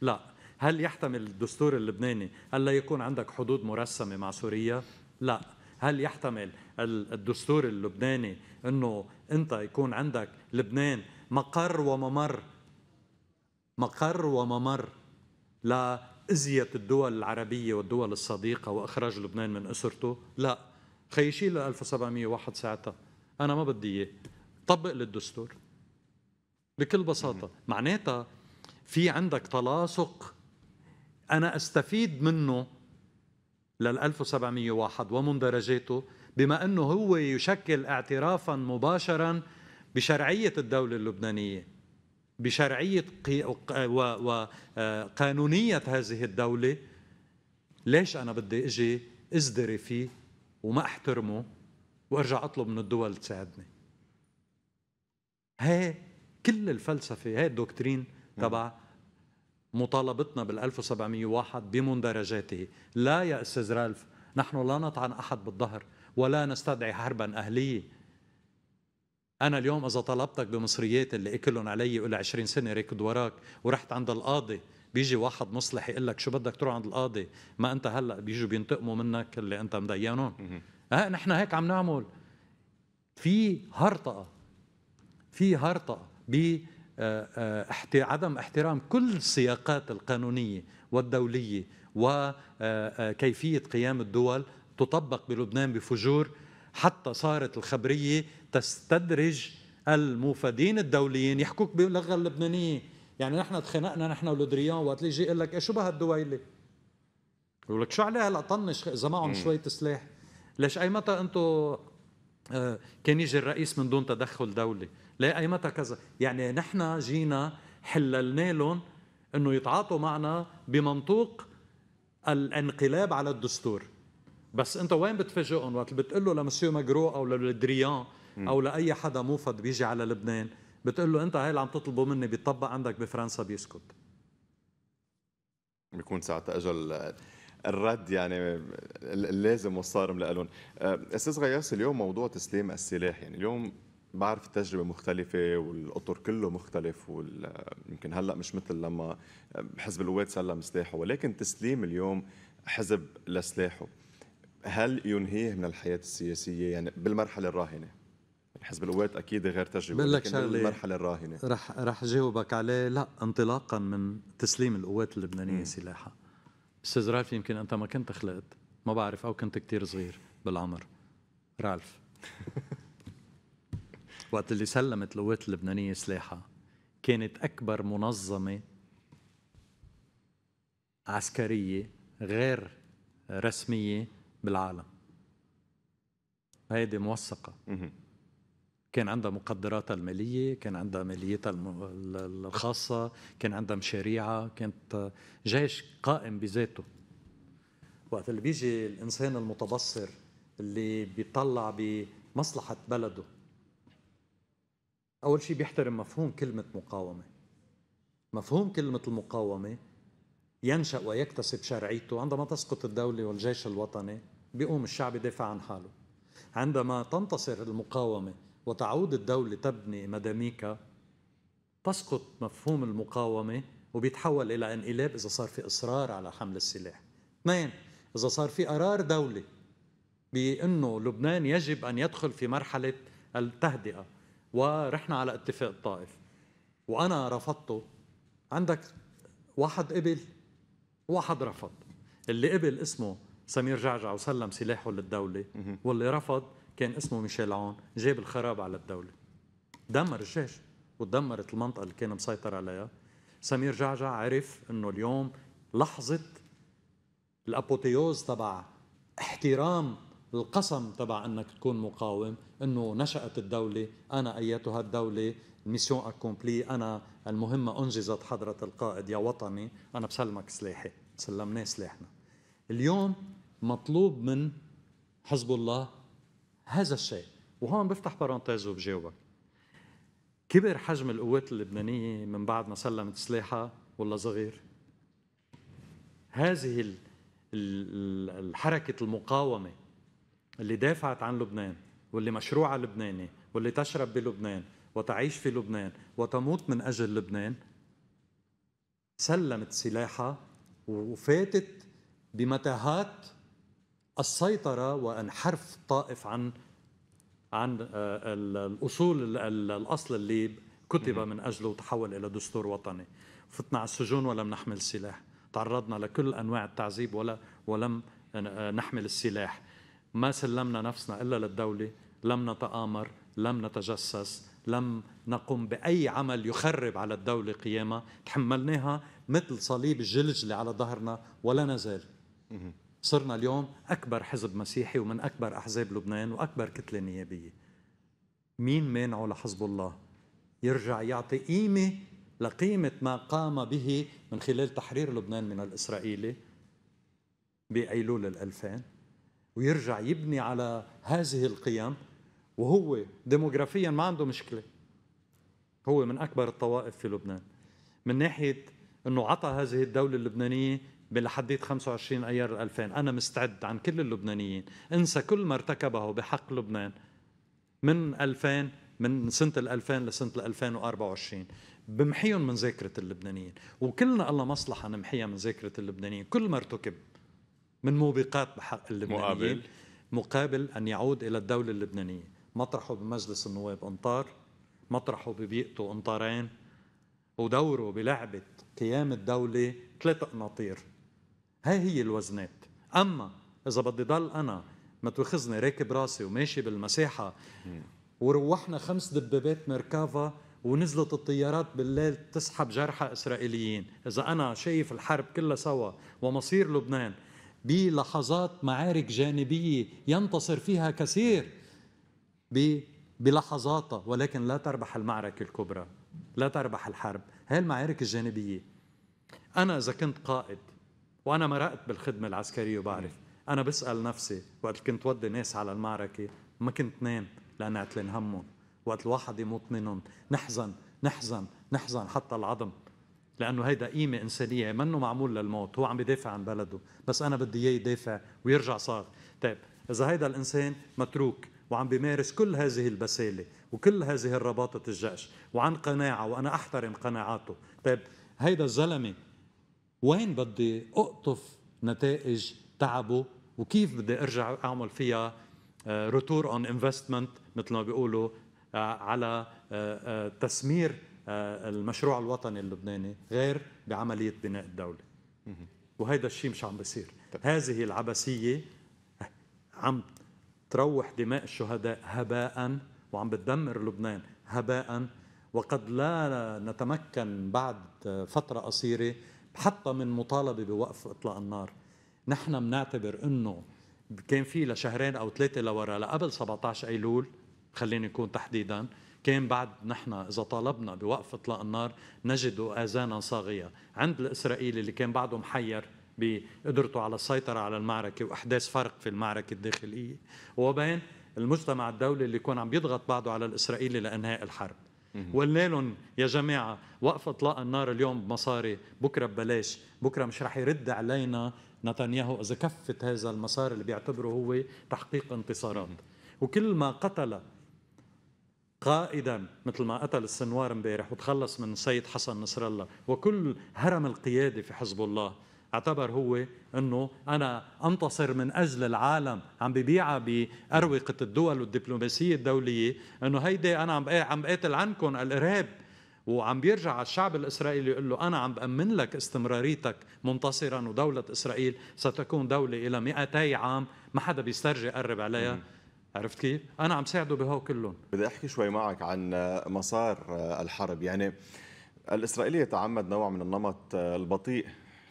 لا هل يحتمل الدستور اللبناني الا يكون عندك حدود مرسمه مع سوريا لا هل يحتمل الدستور اللبناني انه انت يكون عندك لبنان مقر وممر مقر وممر لأزية الدول العربية والدول الصديقة وإخراج لبنان من أسرته لا خيشيل 1701 ساعتها أنا ما بدي إياه طبق للدستور بكل بساطة معناتها في عندك تلاصق أنا أستفيد منه لل 1701 ومندرجاته بما أنه هو يشكل اعترافا مباشرا بشرعية الدولة اللبنانية بشرعية وقانونية هذه الدولة ليش أنا بدي أجي أزدري فيه وما أحترمه وأرجع أطلب من الدول تساعدني هي كل الفلسفه هي الدكترين تبع مطالبتنا بال 1701 بمندرجاته لا يا استاذ رالف نحن لا نطعن احد بالظهر ولا نستدعي حربا اهليه انا اليوم اذا طلبتك بمصريات اللي اكلهم علي ولا 20 سنه راكد وراك ورحت عند القاضي بيجي واحد مصلح يقول لك شو بدك تروح عند القاضي ما انت هلا بيجوا بينتقموا منك اللي انت مدينهم ها نحن هيك عم نعمل في هرطقه في هرطة ب آه، آه، عدم احترام كل السياقات القانونية والدولية وكيفية آه، قيام الدول تطبق بلبنان بفجور حتى صارت الخبرية تستدرج المفادين الدوليين يحكوك باللغة اللبنانية يعني نحن تخنقنا نحن ولودريان وقت يجي يقول لك شو بهالدويلة؟ بقول لك شو عليها هلا طنش اذا معهم شوية سلاح ليش اي متى انتم كان يجي الرئيس من دون تدخل دولي ليه اي متى كذا يعني نحن جينا حللنا لهم انه يتعاطوا معنا بمنطوق الانقلاب على الدستور بس انت وين بتفاجئهم وقت بتقول له لمسيو ماجرو او لدريان او لاي حدا موفد بيجي على لبنان بتقول له انت هاي اللي عم تطلبه مني بيطبق عندك بفرنسا بيسكت بيكون ساعتها اجل الرد يعني اللازم والصارم لهم استاذ غياس اليوم موضوع تسليم السلاح يعني اليوم بعرف التجربه مختلفه والاطر كله مختلف يمكن هلا مش مثل لما حزب القوات سلم سلاحه ولكن تسليم اليوم حزب لسلاحه هل ينهيه من الحياه السياسيه يعني بالمرحله الراهنه يعني حزب القوات اكيد غير تجربه بقول لك شغله الراهنه رح رح جاوبك عليه لا انطلاقا من تسليم القوات اللبنانيه سلاحها استاذ رالف يمكن انت ما كنت خلقت ما بعرف او كنت كثير صغير بالعمر رالف *laughs* وقت اللي سلمت القوات اللبنانية سلاحها كانت أكبر منظمة عسكرية غير رسمية بالعالم هيدي موثقة كان عندها مقدراتها المالية كان عندها ماليتها الخاصة كان عندها مشاريعها كانت جيش قائم بذاته وقت اللي بيجي الإنسان المتبصر اللي بيطلع بمصلحة بلده أول شيء بيحترم مفهوم كلمة مقاومة مفهوم كلمة المقاومة ينشأ ويكتسب شرعيته عندما تسقط الدولة والجيش الوطني بيقوم الشعب يدافع عن حاله عندما تنتصر المقاومة وتعود الدولة تبني مداميكا تسقط مفهوم المقاومة وبيتحول إلى انقلاب إذا صار في إصرار على حمل السلاح اثنين إذا صار في قرار دولي بأنه لبنان يجب أن يدخل في مرحلة التهدئة ورحنا على اتفاق الطائف وانا رفضته عندك واحد قبل واحد رفض اللي قبل اسمه سمير جعجع وسلم سلاحه للدولة واللي رفض كان اسمه ميشيل عون جاب الخراب على الدولة دمر الجيش ودمرت المنطقة اللي كان مسيطر عليها سمير جعجع عرف انه اليوم لحظة الابوتيوز تبع احترام القسم تبع انك تكون مقاوم انه نشات الدوله انا ايتها الدوله ميسيون اكومبلي انا المهمه انجزت حضره القائد يا وطني انا بسلمك سلاحي سلمناه سلاحنا اليوم مطلوب من حزب الله هذا الشيء وهون بفتح بارونتيز وبجاوبك كبر حجم القوات اللبنانيه من بعد ما سلمت سلاحها ولا صغير هذه الحركه المقاومه اللي دافعت عن لبنان واللي مشروعها لبناني واللي تشرب بلبنان وتعيش في لبنان وتموت من أجل لبنان سلمت سلاحها وفاتت بمتاهات السيطرة وانحرف الطائف عن عن آه، الأصول الأصل اللي كتب من أجله وتحول إلى دستور وطني فتنا على السجون ولم نحمل سلاح تعرضنا لكل أنواع التعذيب ولا ولم آه، نحمل السلاح ما سلمنا نفسنا إلا للدولة لم نتآمر لم نتجسس لم نقم بأي عمل يخرب على الدولة قيامها تحملناها مثل صليب الجلج اللي على ظهرنا ولا نزال صرنا اليوم أكبر حزب مسيحي ومن أكبر أحزاب لبنان وأكبر كتلة نيابية مين مانعه لحزب الله يرجع يعطي قيمة لقيمة ما قام به من خلال تحرير لبنان من الإسرائيلي بأيلول الألفين ويرجع يبني على هذه القيم وهو ديموغرافيا ما عنده مشكله هو من اكبر الطوائف في لبنان من ناحيه انه عطى هذه الدوله اللبنانيه بلحديت 25 ايار 2000 انا مستعد عن كل اللبنانيين انسى كل ما ارتكبه بحق لبنان من 2000 من سنه 2000 لسنه 2024 بمحيهم من ذاكره اللبنانيين وكلنا الله مصلحه نمحيها من ذاكره اللبنانيين كل ما ارتكب من موبقات بحق اللبنانيين مقابل مقابل أن يعود إلى الدولة اللبنانية مطرحه بمجلس النواب انطار مطرحه ببيئته انطارين ودوره بلعبة قيام الدولة ثلاث قناطير هاي هي الوزنات أما إذا بدي ضل أنا متوخذني راكب راسي وماشي بالمساحة وروحنا خمس دبابات ميركافا ونزلت الطيارات بالليل تسحب جرحى إسرائيليين إذا أنا شايف الحرب كلها سوا ومصير لبنان بلحظات معارك جانبيه ينتصر فيها كثير بلحظاتها ولكن لا تربح المعركه الكبرى لا تربح الحرب هاي المعارك الجانبيه انا اذا كنت قائد وانا مرقت بالخدمه العسكريه وبعرف انا بسال نفسي وقت كنت ودي ناس على المعركه ما كنت نام لان عتلان همهم وقت الواحد يموت منهم نحزن نحزن نحزن حتى العظم لانه هيدا قيمه انسانيه منه معمول للموت هو عم بدافع عن بلده بس انا بدي اياه يدافع ويرجع صاغ طيب اذا هيدا الانسان متروك وعم بيمارس كل هذه البسالة وكل هذه الرباطة الجأش وعن قناعة وأنا أحترم قناعاته طيب هيدا الزلمة وين بدي أقطف نتائج تعبه وكيف بدي أرجع أعمل فيها رتور اون انفستمنت مثل ما بيقولوا آه، على آه، آه، تسمير آه، المشروع الوطني اللبناني غير بعملية بناء الدولة وهذا الشيء مش عم بيصير هذه العبثية آه، عم تروح دماء الشهداء هباء وعم بتدمر لبنان هباء وقد لا نتمكن بعد فترة قصيرة حتى من مطالبة بوقف إطلاق النار نحن بنعتبر أنه كان في لشهرين أو ثلاثة لورا لقبل 17 أيلول خليني أكون تحديداً كان بعد نحن إذا طالبنا بوقف إطلاق النار نجد آذانا صاغية عند الإسرائيلي اللي كان بعده محير بقدرته على السيطرة على المعركة وإحداث فرق في المعركة الداخلية وبين المجتمع الدولي اللي يكون عم بيضغط بعده على الإسرائيلي لإنهاء الحرب ولالن يا جماعة وقف إطلاق النار اليوم بمصاري بكرة ببلاش بكرة مش رح يرد علينا نتنياهو إذا كفت هذا المسار اللي بيعتبره هو تحقيق انتصارات وكل ما قتل قائدا مثل ما قتل السنوار امبارح وتخلص من السيد حسن نصر الله وكل هرم القيادة في حزب الله اعتبر هو انه انا انتصر من اجل العالم عم ببيعها باروقه الدول والدبلوماسيه الدوليه انه هيدي انا عم عم بقاتل عنكم الارهاب وعم بيرجع على الشعب الاسرائيلي يقول له انا عم بامن لك استمراريتك منتصرا ودوله اسرائيل ستكون دوله الى 200 عام ما حدا بيسترجي يقرب عليها عرفت كيف؟ انا عم ساعده بهو كلهم بدي احكي شوي معك عن مسار الحرب يعني الاسرائيلي يتعمد نوع من النمط البطيء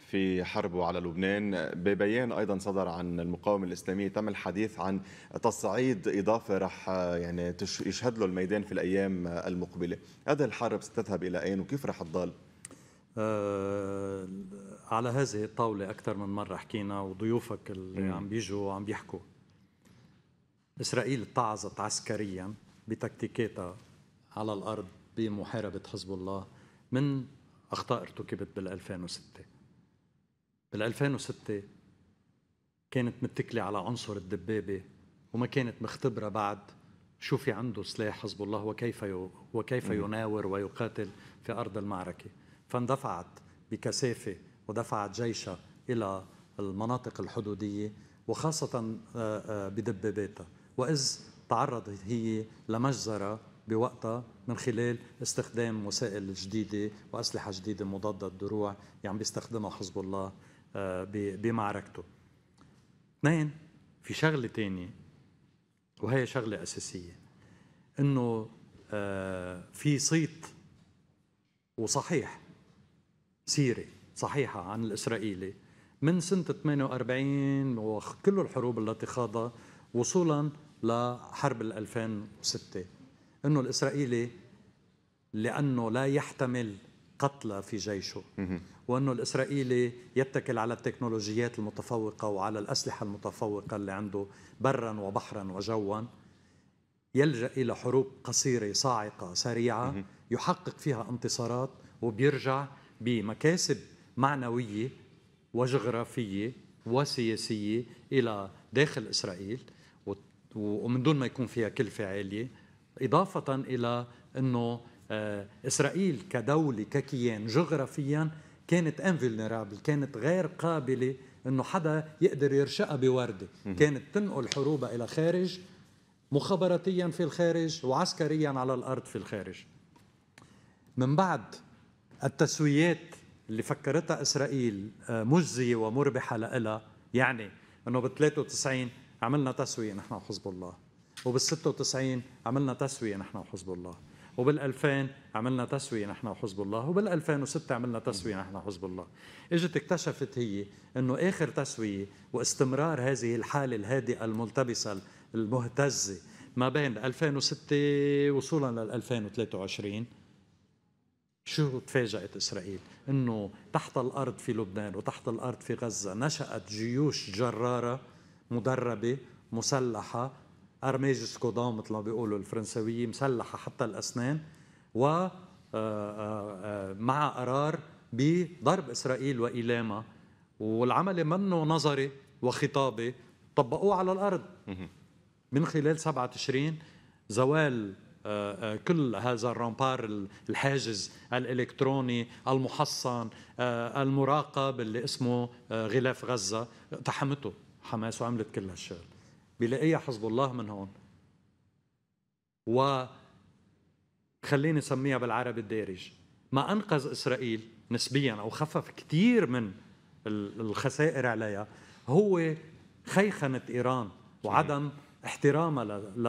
في حربه على لبنان ببيان ايضا صدر عن المقاومه الاسلاميه تم الحديث عن تصعيد اضافه رح يعني يشهد له الميدان في الايام المقبله هذه الحرب ستذهب الى اين وكيف رح تضل آه على هذه الطاولة أكثر من مرة حكينا وضيوفك اللي عم بيجوا وعم بيحكوا إسرائيل اتعظت عسكريا بتكتيكاتها على الأرض بمحاربة حزب الله من أخطاء ارتكبت بال 2006 بال 2006 كانت متكلة على عنصر الدبابة وما كانت مختبرة بعد شو في عنده سلاح حزب الله وكيف وكيف يناور ويقاتل في أرض المعركة فاندفعت بكثافة ودفعت جيشها إلى المناطق الحدودية وخاصة آه، آه، بدباباتها وإذ تعرضت هي لمجزرة بوقتها من خلال استخدام وسائل جديدة وأسلحة جديدة مضادة الدروع اللي يعني عم بيستخدمها حزب الله آه، بمعركته اثنين في شغلة تانية وهي شغلة أساسية إنه آه، في صيت وصحيح سيري صحيحة عن الإسرائيلي من سنة 48 وكل الحروب التي خاضها وصولا لحرب ال 2006 انه الاسرائيلي لانه لا يحتمل قتلى في جيشه وانه الاسرائيلي يتكل على التكنولوجيات المتفوقه وعلى الاسلحه المتفوقه اللي عنده برا وبحرا وجوا يلجا الى حروب قصيره صاعقه سريعه يحقق فيها انتصارات وبيرجع بمكاسب معنويه وجغرافيه وسياسيه الى داخل اسرائيل ومن دون ما يكون فيها كلفة عالية إضافة إلى أنه آه، إسرائيل كدولة ككيان جغرافيا كانت انفلنرابل كانت غير قابلة أنه حدا يقدر يرشقها بوردة كانت تنقل حروبها إلى خارج مخابراتيا في الخارج وعسكريا على الأرض في الخارج من بعد التسويات اللي فكرتها إسرائيل آه، مجزية ومربحة لها يعني أنه ب 93 عملنا تسوية نحن وحزب الله وبال 96 عملنا تسوية نحن وحزب الله وبال 2000 عملنا تسوية نحن وحزب الله وبال 2006 عملنا تسوية نحن وحزب الله اجت اكتشفت هي انه اخر تسوية واستمرار هذه الحالة الهادئة الملتبسة المهتزة ما بين 2006 وصولا لل 2023 شو تفاجأت إسرائيل إنه تحت الأرض في لبنان وتحت الأرض في غزة نشأت جيوش جرارة مدربه مسلحه أرميج كودان مثل ما بيقولوا الفرنسويين مسلحه حتى الاسنان و آه، آه، آه، مع قرار بضرب اسرائيل وإيلامها والعمل منه نظري وخطابي طبقوه على الارض من خلال 7 تشرين زوال كل هذا الرامبار الحاجز الالكتروني المحصن المراقب اللي اسمه غلاف غزه اقتحمته حماس وعملت كل هالشغل بلاقيها حزب الله من هون و خليني اسميها بالعربي الدارج ما انقذ اسرائيل نسبيا او خفف كثير من الخسائر عليها هو خيخنه ايران وعدم احترامها لربط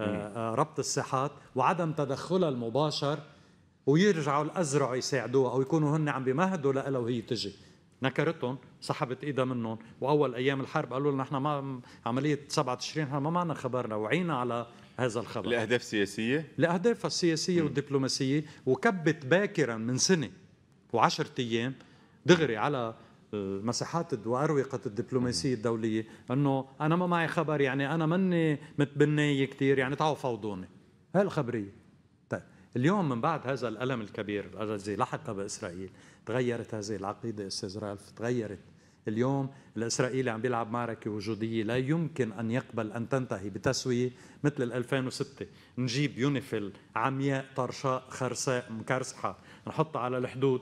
آه، آه، الساحات وعدم تدخلها المباشر ويرجعوا الازرع يساعدوها او يكونوا هن عم بمهدوا لها وهي تجي نكرتهم سحبت ايدها منهم واول ايام الحرب قالوا لنا نحن ما عمليه 7 تشرين نحن ما معنا خبرنا وعينا على هذا الخبر لاهداف سياسيه لاهدافها السياسيه والدبلوماسيه وكبت باكرا من سنه و10 ايام دغري على المساحات واروقه الدبلوماسيه الدوليه انه انا ما معي خبر يعني انا ماني متبنيه كثير يعني تعوا فوضوني هالخبريه اليوم من بعد هذا الألم الكبير الذي لحق بإسرائيل تغيرت هذه العقيدة أستاذ رالف تغيرت اليوم الإسرائيلي عم بيلعب معركة وجودية لا يمكن أن يقبل أن تنتهي بتسوية مثل 2006 نجيب يونيفيل عمياء طرشاء خرساء مكرسحة نحطها على الحدود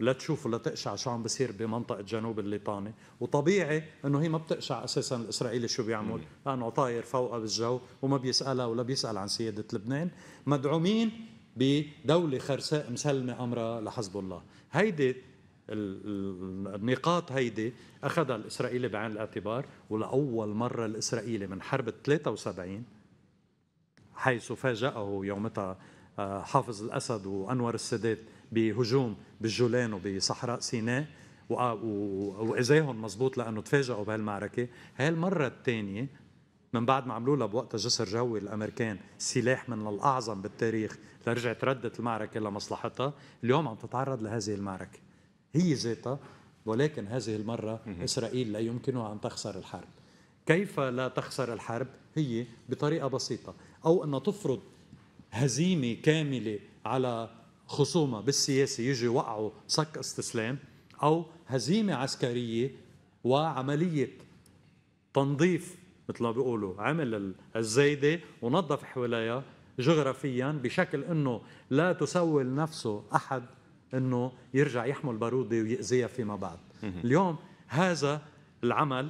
لا تشوف ولا تقشع شو عم بصير بمنطقة جنوب الليطاني وطبيعي أنه هي ما بتقشع أساسا الإسرائيلي شو بيعمل لأنه طاير فوقها بالجو وما بيسألها ولا بيسأل عن سيادة لبنان مدعومين بدولة خرساء مسلمة أمرها لحزب الله هيدي النقاط هيدي أخذها الإسرائيلي بعين الاعتبار ولأول مرة الإسرائيلي من حرب 73 حيث فاجأه يومتها آه، حافظ الأسد وأنور السادات بهجوم بالجولان وبصحراء سيناء وإذاهم مضبوط لأنه تفاجئوا بهالمعركة هالمرة المرة الثانية من بعد ما عملوا لها بوقتها جسر جوي الامريكان سلاح من الاعظم بالتاريخ لرجعت ردت المعركه لمصلحتها اليوم عم تتعرض لهذه المعركه هي ذاتها ولكن هذه المره اسرائيل لا يمكنها ان تخسر الحرب كيف لا تخسر الحرب هي بطريقه بسيطه او ان تفرض هزيمه كامله على خصومه بالسياسه يجي يوقعوا صك استسلام او هزيمه عسكريه وعمليه تنظيف مثل ما بيقولوا عمل الزايده ونظف حواليها جغرافيا بشكل انه لا تسول نفسه احد انه يرجع يحمل باروده ويأذيها فيما بعد اليوم هذا العمل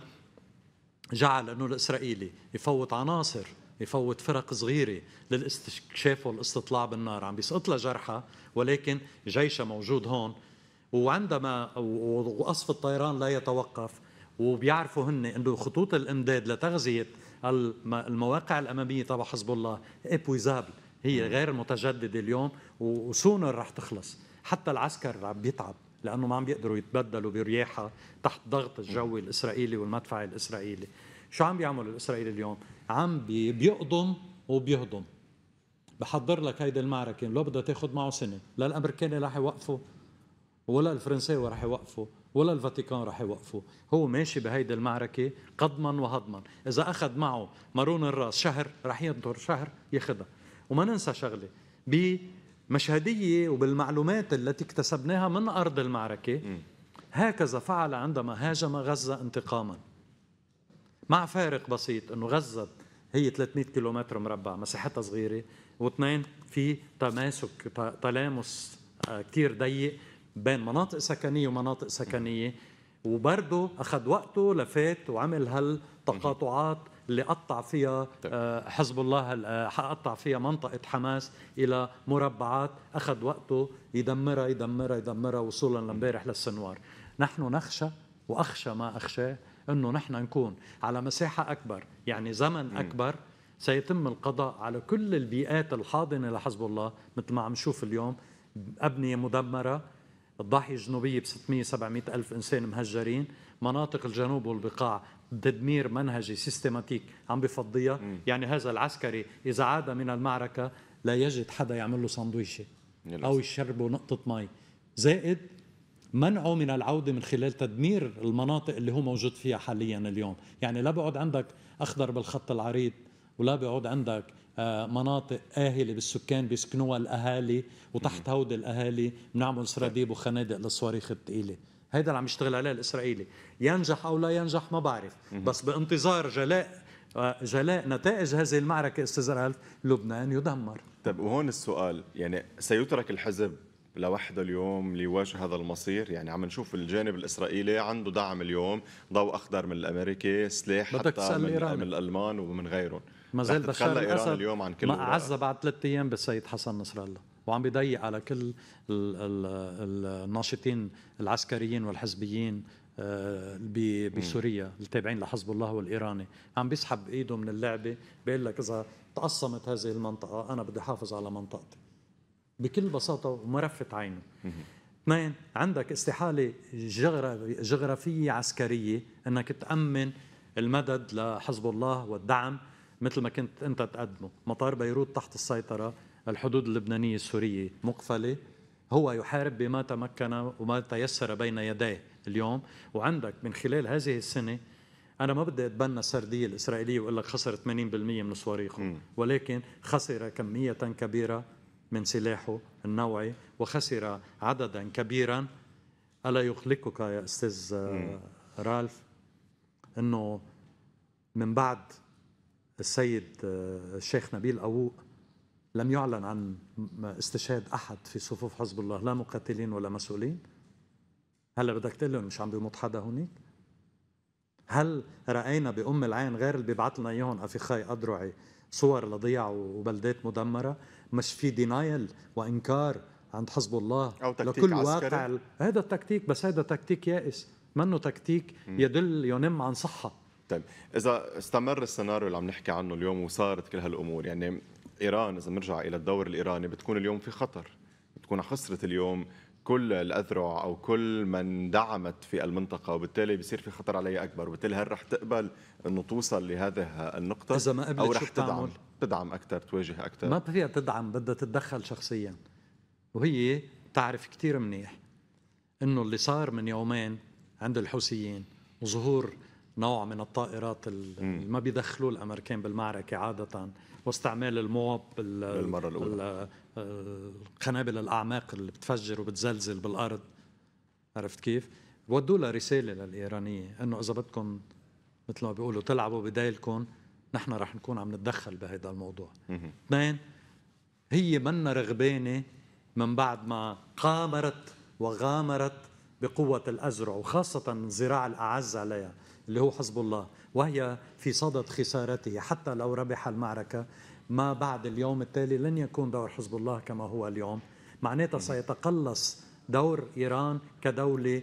جعل انه الاسرائيلي يفوت عناصر يفوت فرق صغيره للاستكشاف والاستطلاع بالنار عم بيسقط لها جرحى ولكن جيشها موجود هون وعندما وقصف الطيران لا يتوقف وبيعرفوا هن انه خطوط الامداد لتغذيه المواقع الاماميه تبع حزب الله ابويزابل هي غير متجدده اليوم وسونر رح تخلص حتى العسكر عم بيتعب لانه ما عم بيقدروا يتبدلوا برياحه تحت ضغط الجوي الاسرائيلي والمدفعي الاسرائيلي شو عم بيعمل الاسرائيلي اليوم عم بيقضم وبيهضم بحضر لك هيدي المعركه لو بدها تاخذ معه سنه لا الامريكاني رح يوقفوا ولا الفرنساوي رح يوقفوا ولا الفاتيكان رح يوقفه هو ماشي بهيدي المعركة قضما وهضما إذا أخذ معه مارون الراس شهر رح ينطر شهر يخدها وما ننسى شغلة بمشهدية وبالمعلومات التي اكتسبناها من أرض المعركة هكذا فعل عندما هاجم غزة انتقاما مع فارق بسيط أنه غزة هي 300 كيلومتر مربع مساحتها صغيرة واثنين في تماسك تلامس آه، كتير ضيق بين مناطق سكنيه ومناطق سكنيه وبرضه اخذ وقته لفات وعمل هالتقاطعات اللي قطع فيها طيب. آه، حزب الله آه، قطع فيها منطقة حماس إلى مربعات أخذ وقته يدمرها يدمرها يدمرها وصولا لامبارح للسنوار نحن نخشى وأخشى ما أخشاه أنه نحن نكون على مساحة أكبر يعني زمن أكبر سيتم القضاء على كل البيئات الحاضنة لحزب الله مثل ما عم نشوف اليوم أبنية مدمرة الضاحية الجنوبية ب 600 700 ألف إنسان مهجرين مناطق الجنوب والبقاع تدمير منهجي سيستماتيك عم بفضيها يعني هذا العسكري إذا عاد من المعركة لا يجد حدا يعمل له سندويشة أو يشربه نقطة مي زائد منعه من العودة من خلال تدمير المناطق اللي هو موجود فيها حاليا اليوم يعني لا بعد عندك أخضر بالخط العريض ولا بعد عندك آه، مناطق آهلة بالسكان بيسكنوها الأهالي وتحت هود الأهالي بنعمل سراديب وخنادق للصواريخ الثقيلة هيدا اللي عم يشتغل عليه الإسرائيلي ينجح أو لا ينجح ما بعرف بس بانتظار جلاء آه، جلاء نتائج هذه المعركة أستاذ رالف لبنان يدمر طب وهون السؤال يعني سيترك الحزب لوحده اليوم ليواجه هذا المصير يعني عم نشوف الجانب الإسرائيلي عنده دعم اليوم ضوء أخضر من الأمريكي سلاح حتى من, من الألمان ومن غيرهم ما زال بشار الاسد اليوم عن كل ما عزى بعد ثلاث ايام بالسيد حسن نصر الله وعم بيضيق على كل الناشطين العسكريين والحزبيين آه، بسوريا التابعين لحزب الله والايراني عم بيسحب ايده من اللعبه بيقول لك اذا تقسمت هذه المنطقه انا بدي احافظ على منطقتي بكل بساطه ومرفت عينه اثنين عندك استحاله جغرافيه عسكريه انك تامن المدد لحزب الله والدعم مثل ما كنت انت تقدمه مطار بيروت تحت السيطره الحدود اللبنانيه السوريه مقفله هو يحارب بما تمكن وما تيسر بين يديه اليوم وعندك من خلال هذه السنه انا ما بدي اتبنى السرديه الاسرائيليه واقول لك خسر 80% من صواريخه ولكن خسر كميه كبيره من سلاحه النوعي وخسر عددا كبيرا الا يقلقك يا استاذ رالف انه من بعد السيد آه، الشيخ نبيل أووق لم يعلن عن استشهاد أحد في صفوف حزب الله لا مقاتلين ولا مسؤولين هلا بدك تقول لهم مش عم بيموت حدا هونيك هل رأينا بأم العين غير اللي بيبعث لنا إياهم أفيخاي أدرعي صور لضيع وبلدات مدمرة مش في دينايل وإنكار عند حزب الله أو تكتيك لكل عسكري. واقع هذا التكتيك بس هذا تكتيك يائس منه تكتيك يدل ينم عن صحة طيب اذا استمر السيناريو اللي عم نحكي عنه اليوم وصارت كل هالامور يعني ايران اذا بنرجع الى الدور الايراني بتكون اليوم في خطر بتكون خسرت اليوم كل الاذرع او كل من دعمت في المنطقه وبالتالي بصير في خطر عليها اكبر وبالتالي هل رح تقبل انه توصل لهذه النقطه اذا ما قبلت او رح تدعم تعمل؟ تدعم اكثر تواجه اكثر ما فيها تدعم بدها تتدخل شخصيا وهي تعرف كثير منيح انه اللي صار من يومين عند الحوثيين وظهور نوع من الطائرات اللي ما بيدخلوا الامريكان بالمعركه عاده واستعمال المواب بالمره الاولى القنابل الاعماق اللي بتفجر وبتزلزل بالارض عرفت كيف؟ ودوا لها رساله للايرانيه انه اذا بدكم مثل ما بيقولوا تلعبوا بدايلكم نحن رح نكون عم نتدخل بهذا الموضوع. اثنين هي منا رغبانه من بعد ما قامرت وغامرت بقوة الأزرع وخاصة زراع الأعز عليها اللي هو حزب الله وهي في صدد خسارته حتى لو ربح المعركة ما بعد اليوم التالي لن يكون دور حزب الله كما هو اليوم معناتها سيتقلص دور إيران كدولة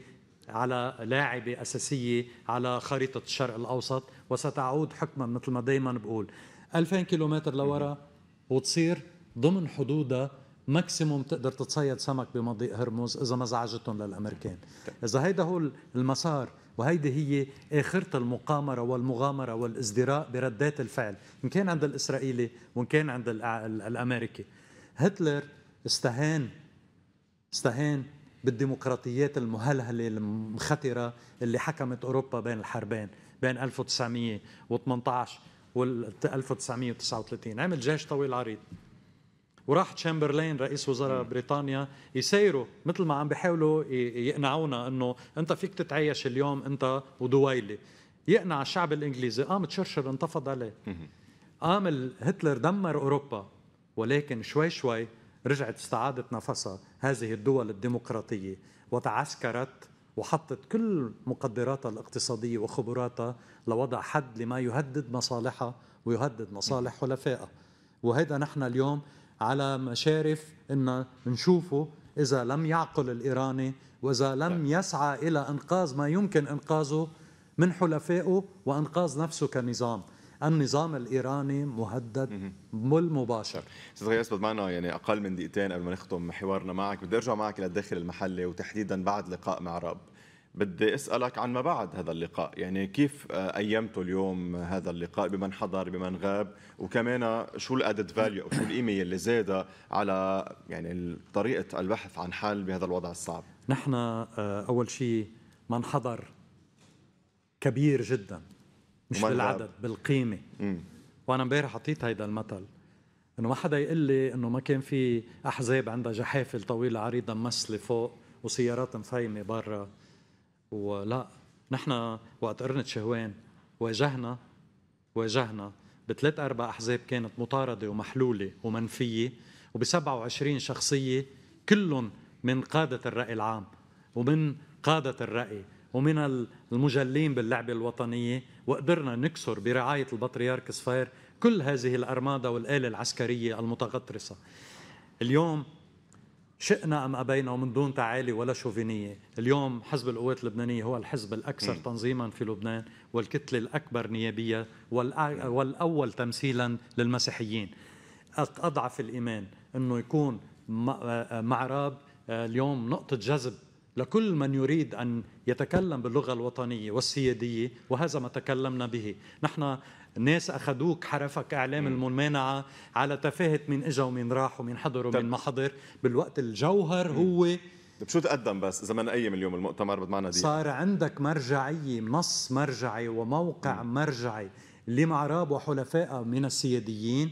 على لاعبة أساسية على خريطة الشرق الأوسط وستعود حكما مثل ما دايما بقول 2000 كيلومتر لورا وتصير ضمن حدودها ماكسيموم تقدر تتصيد سمك بمضيق هرمز اذا ما زعجتهم للامريكان طيب. اذا هيدا هو المسار وهيدي هي آخرة المقامرة والمغامرة والازدراء بردات الفعل إن كان عند الإسرائيلي وإن كان عند الأمريكي هتلر استهان استهان بالديمقراطيات المهلهلة المخترة اللي حكمت أوروبا بين الحربين بين 1918 و 1939 عمل جيش طويل عريض وراح تشامبرلين رئيس وزراء بريطانيا يسيروا مثل ما عم بيحاولوا يقنعونا انه انت فيك تتعايش اليوم انت ودويلي يقنع الشعب الانجليزي قام تشرشر انتفض عليه قام هتلر دمر اوروبا ولكن شوي شوي رجعت استعادت نفسها هذه الدول الديمقراطيه وتعسكرت وحطت كل مقدراتها الاقتصاديه وخبراتها لوضع حد لما يهدد مصالحها ويهدد مصالح حلفائها وهذا نحن اليوم على مشارف ان نشوفه اذا لم يعقل الايراني واذا لم نعم. يسعى الى انقاذ ما يمكن انقاذه من حلفائه وانقاذ نفسه كنظام النظام الايراني مهدد بالمباشر استاذ غياث بعد معنا يعني اقل من دقيقتين قبل ما نختم حوارنا معك بدي ارجع معك الى الداخل المحلي وتحديدا بعد لقاء مع راب بدي اسالك عن ما بعد هذا اللقاء يعني كيف آه، ايمته اليوم هذا اللقاء بمن حضر بمن غاب وكمان آه، شو الادد فاليو او شو القيمه اللي زادها على يعني طريقه البحث عن حل بهذا الوضع الصعب نحن آه، اول شيء من حضر كبير جدا مش بالعدد غاب. بالقيمه م. وانا امبارح حطيت هيدا المثل انه ما حدا يقول لي انه ما كان في احزاب عندها جحافل طويله عريضه ممثله فوق وسيارات مفيمه برا ولا نحن وقت قرنة شهوان واجهنا واجهنا بثلاث أربع أحزاب كانت مطاردة ومحلولة ومنفية وب 27 شخصية كلهم من قادة الرأي العام ومن قادة الرأي ومن المجلين باللعبة الوطنية وقدرنا نكسر برعاية البطريرك صفير كل هذه الأرمادة والآلة العسكرية المتغطرسة اليوم شئنا أم أبينا ومن دون تعالي ولا شوفينية اليوم حزب القوات اللبنانية هو الحزب الأكثر تنظيما في لبنان والكتلة الأكبر نيابية والأول تمثيلا للمسيحيين أضعف الإيمان أنه يكون آه، معراب آه، اليوم نقطة جذب لكل من يريد أن يتكلم باللغة الوطنية والسيادية وهذا ما تكلمنا به نحن ناس أخذوك حرفك إعلام الممانعة على تفاهة من إجا ومن راح ومن حضر ومن ما حضر بالوقت الجوهر هو بشو تقدم بس اذا ما نقيم اليوم المؤتمر بمعنى دي صار عندك مرجعيه نص مرجعي وموقع مرجعي لمعراب وحلفائه من السياديين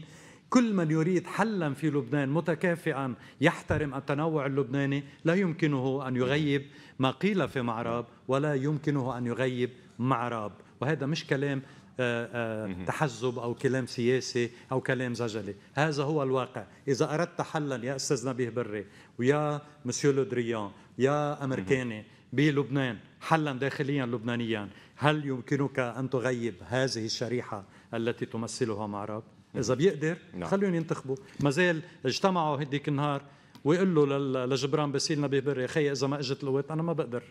كل من يريد حلا في لبنان متكافئا يحترم التنوع اللبناني لا يمكنه ان يغيب ما قيل في معراب ولا يمكنه ان يغيب معراب وهذا مش كلام آه، آه، تحزب او كلام سياسي او كلام زجلي، هذا هو الواقع، اذا اردت حلا يا استاذ نبيه بري ويا مسيو لودريان يا امريكاني بلبنان حلا داخليا لبنانيا، هل يمكنك ان تغيب هذه الشريحه التي تمثلها معراب اذا بيقدر نعم. خليهم ينتخبوا ما زال اجتمعوا هديك النهار ويقول له لجبران باسيل نبيه بري يا خي اذا ما اجت القوات انا ما بقدر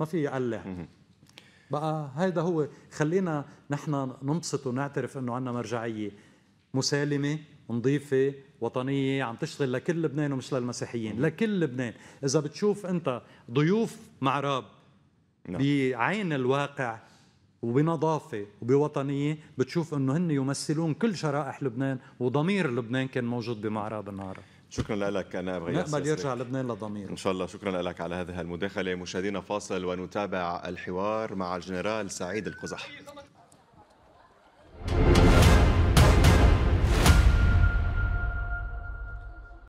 ما في يقلع بقى هيدا هو خلينا نحن ننبسط ونعترف انه عندنا مرجعيه مسالمه نظيفه وطنيه عم تشتغل لكل لبنان ومش للمسيحيين لكل لبنان اذا بتشوف انت ضيوف معراب نعم. بعين الواقع وبنظافة وبوطنية بتشوف أنه هن يمثلون كل شرائح لبنان وضمير لبنان كان موجود بمعرض بالنهار شكرا لك انا ابغى نأمل يرجع لبنان لضمير إن شاء الله شكرا لك على هذه المداخلة مشاهدينا فاصل ونتابع الحوار مع الجنرال سعيد القزح